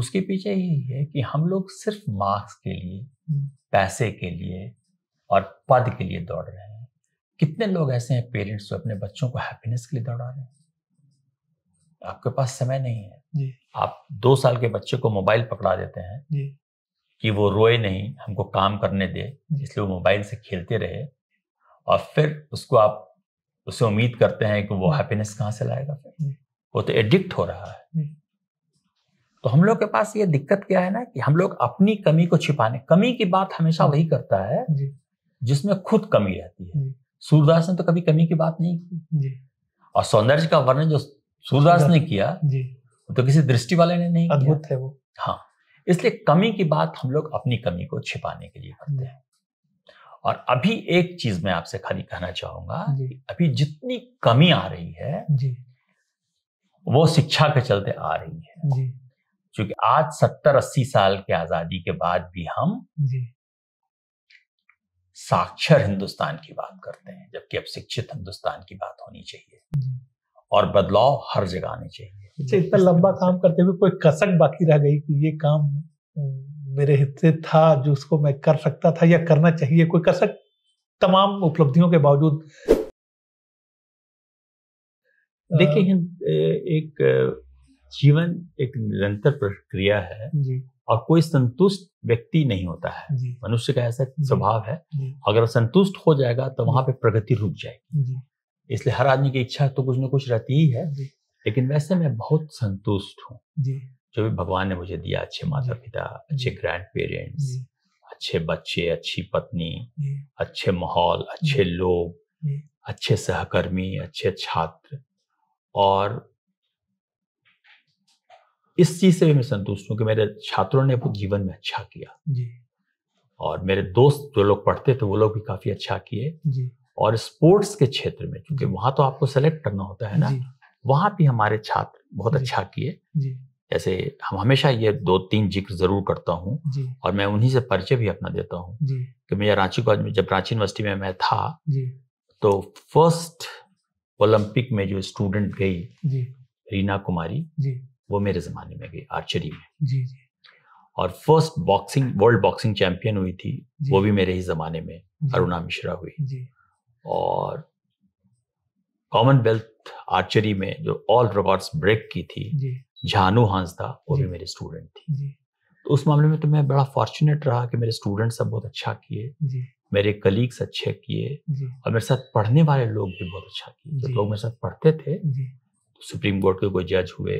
उसके पीछे यही है कि हम लोग सिर्फ मार्क्स के लिए हम्म। पैसे के लिए और पद के लिए दौड़ रहे हैं कितने लोग ऐसे हैं पेरेंट्स जो अपने बच्चों को हैप्पीनेस के लिए दौड़ा रहे हैं आपके पास समय नहीं है जी। आप दो साल के बच्चे को मोबाइल पकड़ा देते हैं जी। कि वो रोए नहीं हमको काम करने दे इसलिए वो मोबाइल से खेलते रहे और फिर उसको आप उसे उम्मीद करते हैं कि वो हैप्पीनेस हम्म। कहाँ से लाएगा फिर हम्म। वो तो एडिक्ट हो रहा है हम्म। तो हम लोग के पास ये दिक्कत क्या है ना कि हम लोग अपनी कमी को छिपाने कमी की बात हमेशा हाँ। वही करता है जिसमें खुद कमी रहती है सूरदास ने तो कभी कमी की बात नहीं की और सौंदर्य का वर्णन जो सूरदास ने किया तो किसी दृष्टि वाले ने नहीं अद्भुत है वो हाँ इसलिए कमी की बात हम लोग अपनी कमी को छिपाने के लिए करते हैं और अभी एक चीज मैं आपसे खाली कहना चाहूंगा अभी जितनी कमी आ रही है जी वो शिक्षा के चलते आ रही है क्योंकि आज सत्तर अस्सी साल के आजादी के बाद भी हम जी साक्षर हिंदुस्तान की बात करते हैं जबकि अब शिक्षित हिंदुस्तान की बात होनी चाहिए और बदलाव हर जगह आने चाहिए इतना लंबा काम करते हुए कोई कसक बाकी रह गई कि ये काम मेरे हिस्से था जो उसको मैं कर सकता था या करना चाहिए कोई कर सक तमाम उपलब्धियों के बावजूद देखिए एक जीवन एक निरंतर प्रक्रिया है जी। और कोई संतुष्ट व्यक्ति नहीं होता है मनुष्य का ऐसा स्वभाव है अगर संतुष्ट हो जाएगा तो वहां पे प्रगति रुक जाएगी इसलिए हर आदमी की इच्छा तो कुछ ना कुछ रहती ही है लेकिन वैसे मैं बहुत संतुष्ट हूँ जो भी भगवान ने मुझे दिया अच्छे माता पिता अच्छे ग्रैंड पेरेंट्स अच्छे बच्चे अच्छी पत्नी अच्छे माहौल अच्छे लोग अच्छे सहकर्मी अच्छे छात्र और इस चीज से भी मैं संतुष्ट हूँ कि मेरे छात्रों ने जीवन में अच्छा किया और मेरे दोस्त जो लोग पढ़ते थे वो लोग भी काफी अच्छा किए और स्पोर्ट्स के क्षेत्र में क्योंकि वहां तो आपको सेलेक्ट करना होता है ना वहां भी हमारे छात्र बहुत अच्छा किए जैसे हम हमेशा ये दो तीन जिक्र जरूर करता हूँ और मैं उन्हीं से परिचय भी अपना देता हूँ कि मैं रांची कॉलेज में जब रांची यूनिवर्सिटी में मैं था तो फर्स्ट ओलंपिक में जो स्टूडेंट गई रीना कुमारी वो मेरे जमाने में गई आर्चरी में जी, जी। और first boxing world boxing champion हुई थी वो भी मेरे ही जमाने में अरुणा मिश्रा हुई और कॉमनवेल्थ आर्चरी में जो ऑल रिकॉर्ड्स ब्रेक की थी झानू हांसदा वो भी मेरी स्टूडेंट थी तो उस मामले में तो मैं बड़ा फॉर्चुनेट रहा कि मेरे स्टूडेंट सब बहुत अच्छा किए मेरे कलीग्स अच्छे किए और मेरे साथ पढ़ने वाले लोग भी बहुत अच्छा किए जब लोग मेरे साथ पढ़ते थे तो सुप्रीम कोर्ट के कोई जज हुए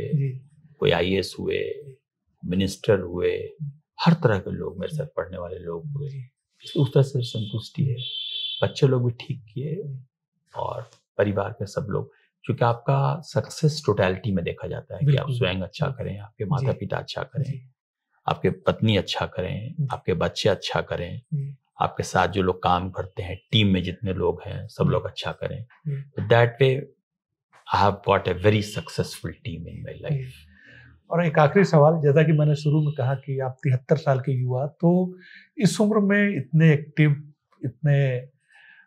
कोई आई हुए मिनिस्टर हुए हर तरह के लोग मेरे साथ पढ़ने वाले लोग हुए तो उस तरह से संतुष्टि है बच्चे लोग भी ठीक किए और परिवार के सब लोग क्योंकि आपका सक्सेस टोटैलिटी में देखा जाता है कि आप स्वयं अच्छा करें आपके माता पिता अच्छा करें आपके पत्नी अच्छा करें आपके बच्चे अच्छा करें आपके साथ जो लोग काम करते हैं टीम में जितने लोग हैं सब लोग अच्छा करें that way I have got a very successful team in my life और एक आखिरी सवाल जैसा कि मैंने शुरू में कहा कि आप तिहत्तर साल के युवा तो इस उम्र में इतने एक्टिव इतने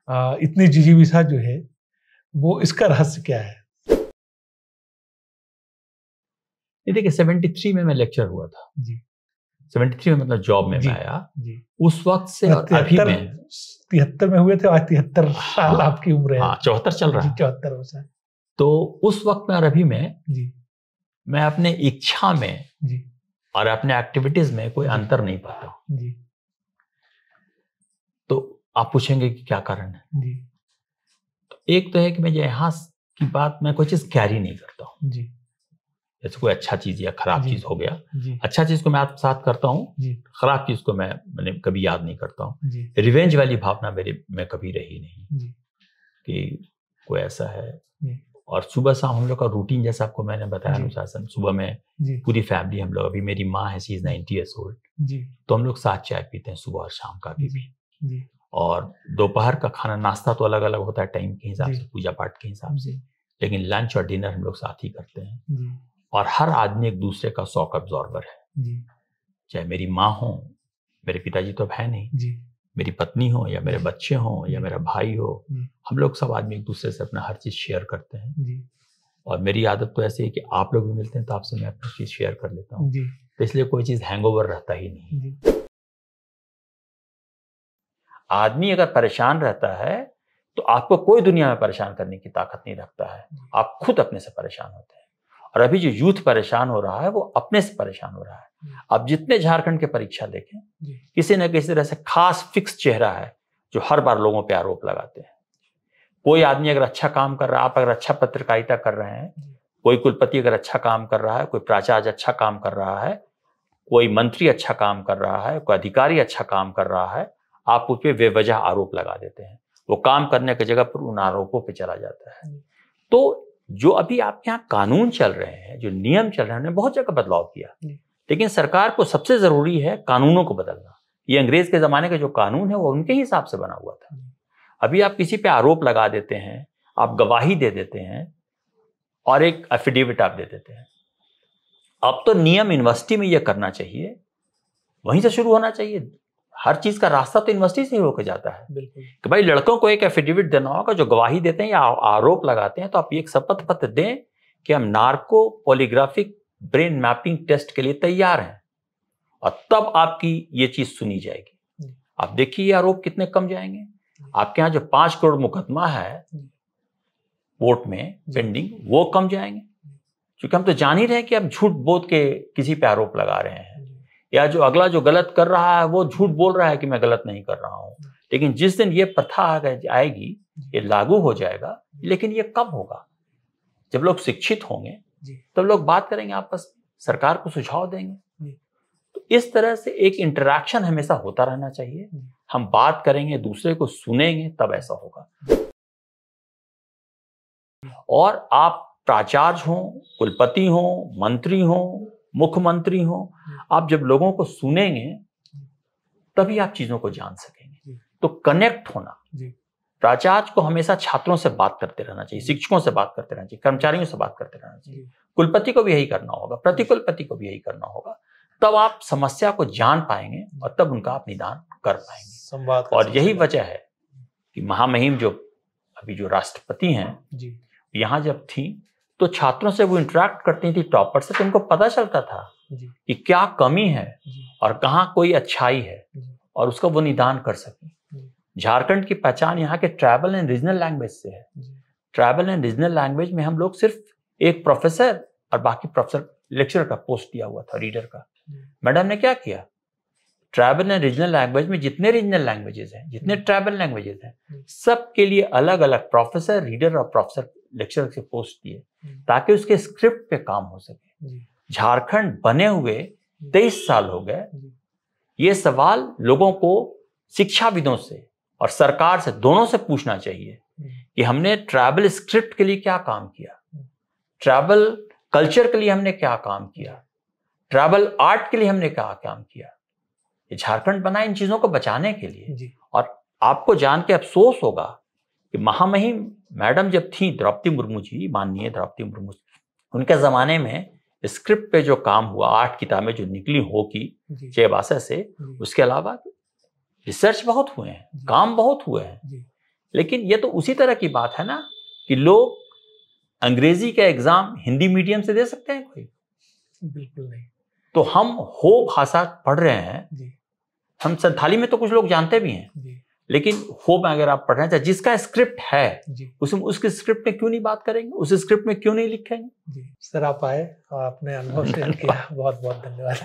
आ, इतनी जिजीविशा जो है वो इसका रहस्य क्या है ये देखिए सेवेंटी थ्री में मैं लेक्चर हुआ था जी सेवेंटी थ्री में मतलब जॉब में मैं आया जी उस वक्त से अभी में तिहत्तर में हुए थे आज तिहत्तर हाँ। साल आपकी उम्र है हाँ, चौहत्तर चल रहा है चौहत्तर हो सर तो उस वक्त में और अभी में जी मैं अपने इच्छा में जी और अपने एक्टिविटीज में कोई अंतर नहीं पाता जी तो आप पूछेंगे कि क्या कारण है जी एक तो है कि मैं यहाँ की बात मैं कोई चीज कैरी नहीं करता हूँ जैसे कोई अच्छा चीज या खराब चीज हो गया अच्छा चीज को मैं आत्मसात करता हूँ खराब चीज को मैं मैंने कभी याद नहीं करता हूँ रिवेंज वाली भावना मेरे में कभी रही नहीं कि कोई ऐसा है और सुबह शाम हम लोग का रूटीन जैसा आपको मैंने बताया अनुशासन सुबह में पूरी फैमिली हम लोग अभी मेरी माँ है she is ninety years old तो हम लोग साथ चाय पीते हैं सुबह और शाम का भी। और दोपहर का खाना नाश्ता तो अलग अलग होता है टाइम के हिसाब से पूजा पाठ के हिसाब से लेकिन लंच और डिनर हम लोग साथ ही करते हैं और हर आदमी एक दूसरे का शौक ऑब्जॉर्वर है चाहे मेरी माँ हो मेरे पिताजी तो अब है नहीं मेरी पत्नी हो या मेरे बच्चे हो या मेरा भाई हो हम लोग सब आदमी एक दूसरे से अपना हर चीज शेयर करते हैं और मेरी आदत तो ऐसी है कि आप लोग भी मिलते हैं तो आपसे मैं अपनी चीज शेयर कर लेता हूँ तो इसलिए कोई चीज हैंगओवर रहता ही नहीं आदमी अगर परेशान रहता है तो आपको कोई दुनिया में परेशान करने की ताकत नहीं रखता है आप खुद अपने से परेशान होते हैं और अभी जो यूथ परेशान हो रहा है वो अपने से परेशान हो रहा है हम्म। आप जितने झारखंड के परीक्षा देखें किसी न किसी तरह से खास फिक्स चेहरा है जो हर बार लोगों पर आरोप लगाते हैं कोई आदमी अगर अच्छा काम कर रहा है आप अगर अच्छा पत्रकारिता कर रहे हैं कोई कुलपति अगर अच्छा काम कर रहा है कोई प्राचार्य अच्छा काम कर रहा है कोई मंत्री अच्छा काम कर रहा है कोई अधिकारी अच्छा काम कर रहा है आप उस पर बेवजह आरोप लगा देते हैं वो काम करने की जगह पर उन आरोपों पर चला जाता है तो जो अभी आपके यहाँ कानून चल रहे हैं जो नियम चल रहे हैं उन्होंने बहुत जगह बदलाव किया लेकिन सरकार को सबसे ज़रूरी है कानूनों को बदलना ये अंग्रेज के ज़माने के जो कानून है वो उनके हिसाब से बना हुआ था अभी आप किसी पे आरोप लगा देते हैं आप गवाही दे देते हैं और एक एफिडेविट आप दे देते हैं अब तो नियम यूनिवर्सिटी में यह करना चाहिए वहीं से शुरू होना चाहिए हर चीज का रास्ता तो यूनिवर्सिटी से ही होकर जाता है कि भाई लड़कों को एक एफिडेविट देना होगा जो गवाही देते हैं या आरोप लगाते हैं तो आप ये एक शपथ पत्र दें कि हम narco polygraphic brain mapping test के लिए तैयार हैं और तब आपकी ये चीज सुनी जाएगी आप देखिए ये आरोप कितने कम जाएंगे आपके यहाँ जो पांच करोड़ मुकदमा है कोर्ट में पेंडिंग वो कम जाएंगे क्योंकि हम तो जान ही रहे कि आप झूठ बोध के किसी पे आरोप लगा रहे हैं या जो अगला जो गलत कर रहा है वो झूठ बोल रहा है कि मैं गलत नहीं कर रहा हूँ लेकिन जिस दिन ये प्रथा आएगी ये लागू हो जाएगा लेकिन ये कब होगा जब लोग शिक्षित होंगे तब तो लोग बात करेंगे आपस सरकार को सुझाव देंगे तो इस तरह से एक इंटरेक्शन हमेशा होता रहना चाहिए हम बात करेंगे दूसरे को सुनेंगे तब ऐसा होगा और आप प्राचार्य हों कुलपति हों मंत्री हों मुख्यमंत्री हो आप जब लोगों को सुनेंगे तभी आप चीजों को जान सकेंगे तो कनेक्ट होना प्राचार्य को हमेशा छात्रों से बात करते रहना चाहिए शिक्षकों से बात करते रहना चाहिए कर्मचारियों से बात करते रहना चाहिए कुलपति को भी यही करना होगा प्रतिकुलपति को भी यही करना होगा तब आप समस्या को जान पाएंगे और तब उनका आप निदान कर पाएंगे संवाद और यही वजह है कि महामहिम जो अभी जो राष्ट्रपति हैं यहाँ जब थी तो छात्रों से वो इंटरेक्ट करती थी टॉपर से तो उनको पता चलता था कि क्या कमी है और कहाँ कोई अच्छाई है और उसका वो निदान कर सके झारखंड की पहचान यहाँ के ट्राइबल एंड रीजनल लैंग्वेज से है ट्राइबल एंड रीजनल लैंग्वेज में हम लोग सिर्फ एक प्रोफेसर और बाकी प्रोफेसर लेक्चर का पोस्ट दिया हुआ था रीडर का मैडम ने क्या किया ट्राइबल एंड रीजनल लैंग्वेज में जितने रीजनल लैंग्वेजेस हैं जितने ट्राइबल लैंग्वेजेस हैं सबके लिए अलग अलग प्रोफेसर रीडर और प्रोफेसर लेक्चर से पोस्ट किए ताकि उसके स्क्रिप्ट पे काम हो सके झारखंड बने हुए तेईस साल हो गए ये सवाल लोगों को शिक्षाविदों से और सरकार से दोनों से पूछना चाहिए हम्म। कि हमने ट्रैवल स्क्रिप्ट के लिए क्या काम किया ट्रैवल हम्म। कल्चर के लिए हमने क्या काम किया ट्रैवल आर्ट के लिए हमने क्या काम किया झारखंड बना इन चीजों को बचाने के लिए और आपको जान के अफसोस होगा कि महामहिम मैडम जब थी द्रौपदी मुर्मू जी माननीय द्रौपदी मुर्मू जी उनके ज़माने में स्क्रिप्ट पे जो काम हुआ आठ किताबें जो निकली हो की चेबासा से उसके अलावा रिसर्च बहुत हुए हैं काम बहुत हुए हैं लेकिन ये तो उसी तरह की बात है ना कि लोग अंग्रेजी का एग्जाम हिंदी मीडियम से दे सकते हैं कोई बिल्कुल नहीं तो हम हो भाषा पढ़ रहे हैं हम संथाली में तो कुछ लोग जानते भी हैं लेकिन होप में अगर आप पढ़ना चाहे जिसका स्क्रिप्ट है उसमें उसके स्क्रिप्ट में क्यों नहीं बात करेंगे उस स्क्रिप्ट में क्यों नहीं लिखेंगे जी सर आप आए आपने अनुभव शेयर किया बहुत बहुत धन्यवाद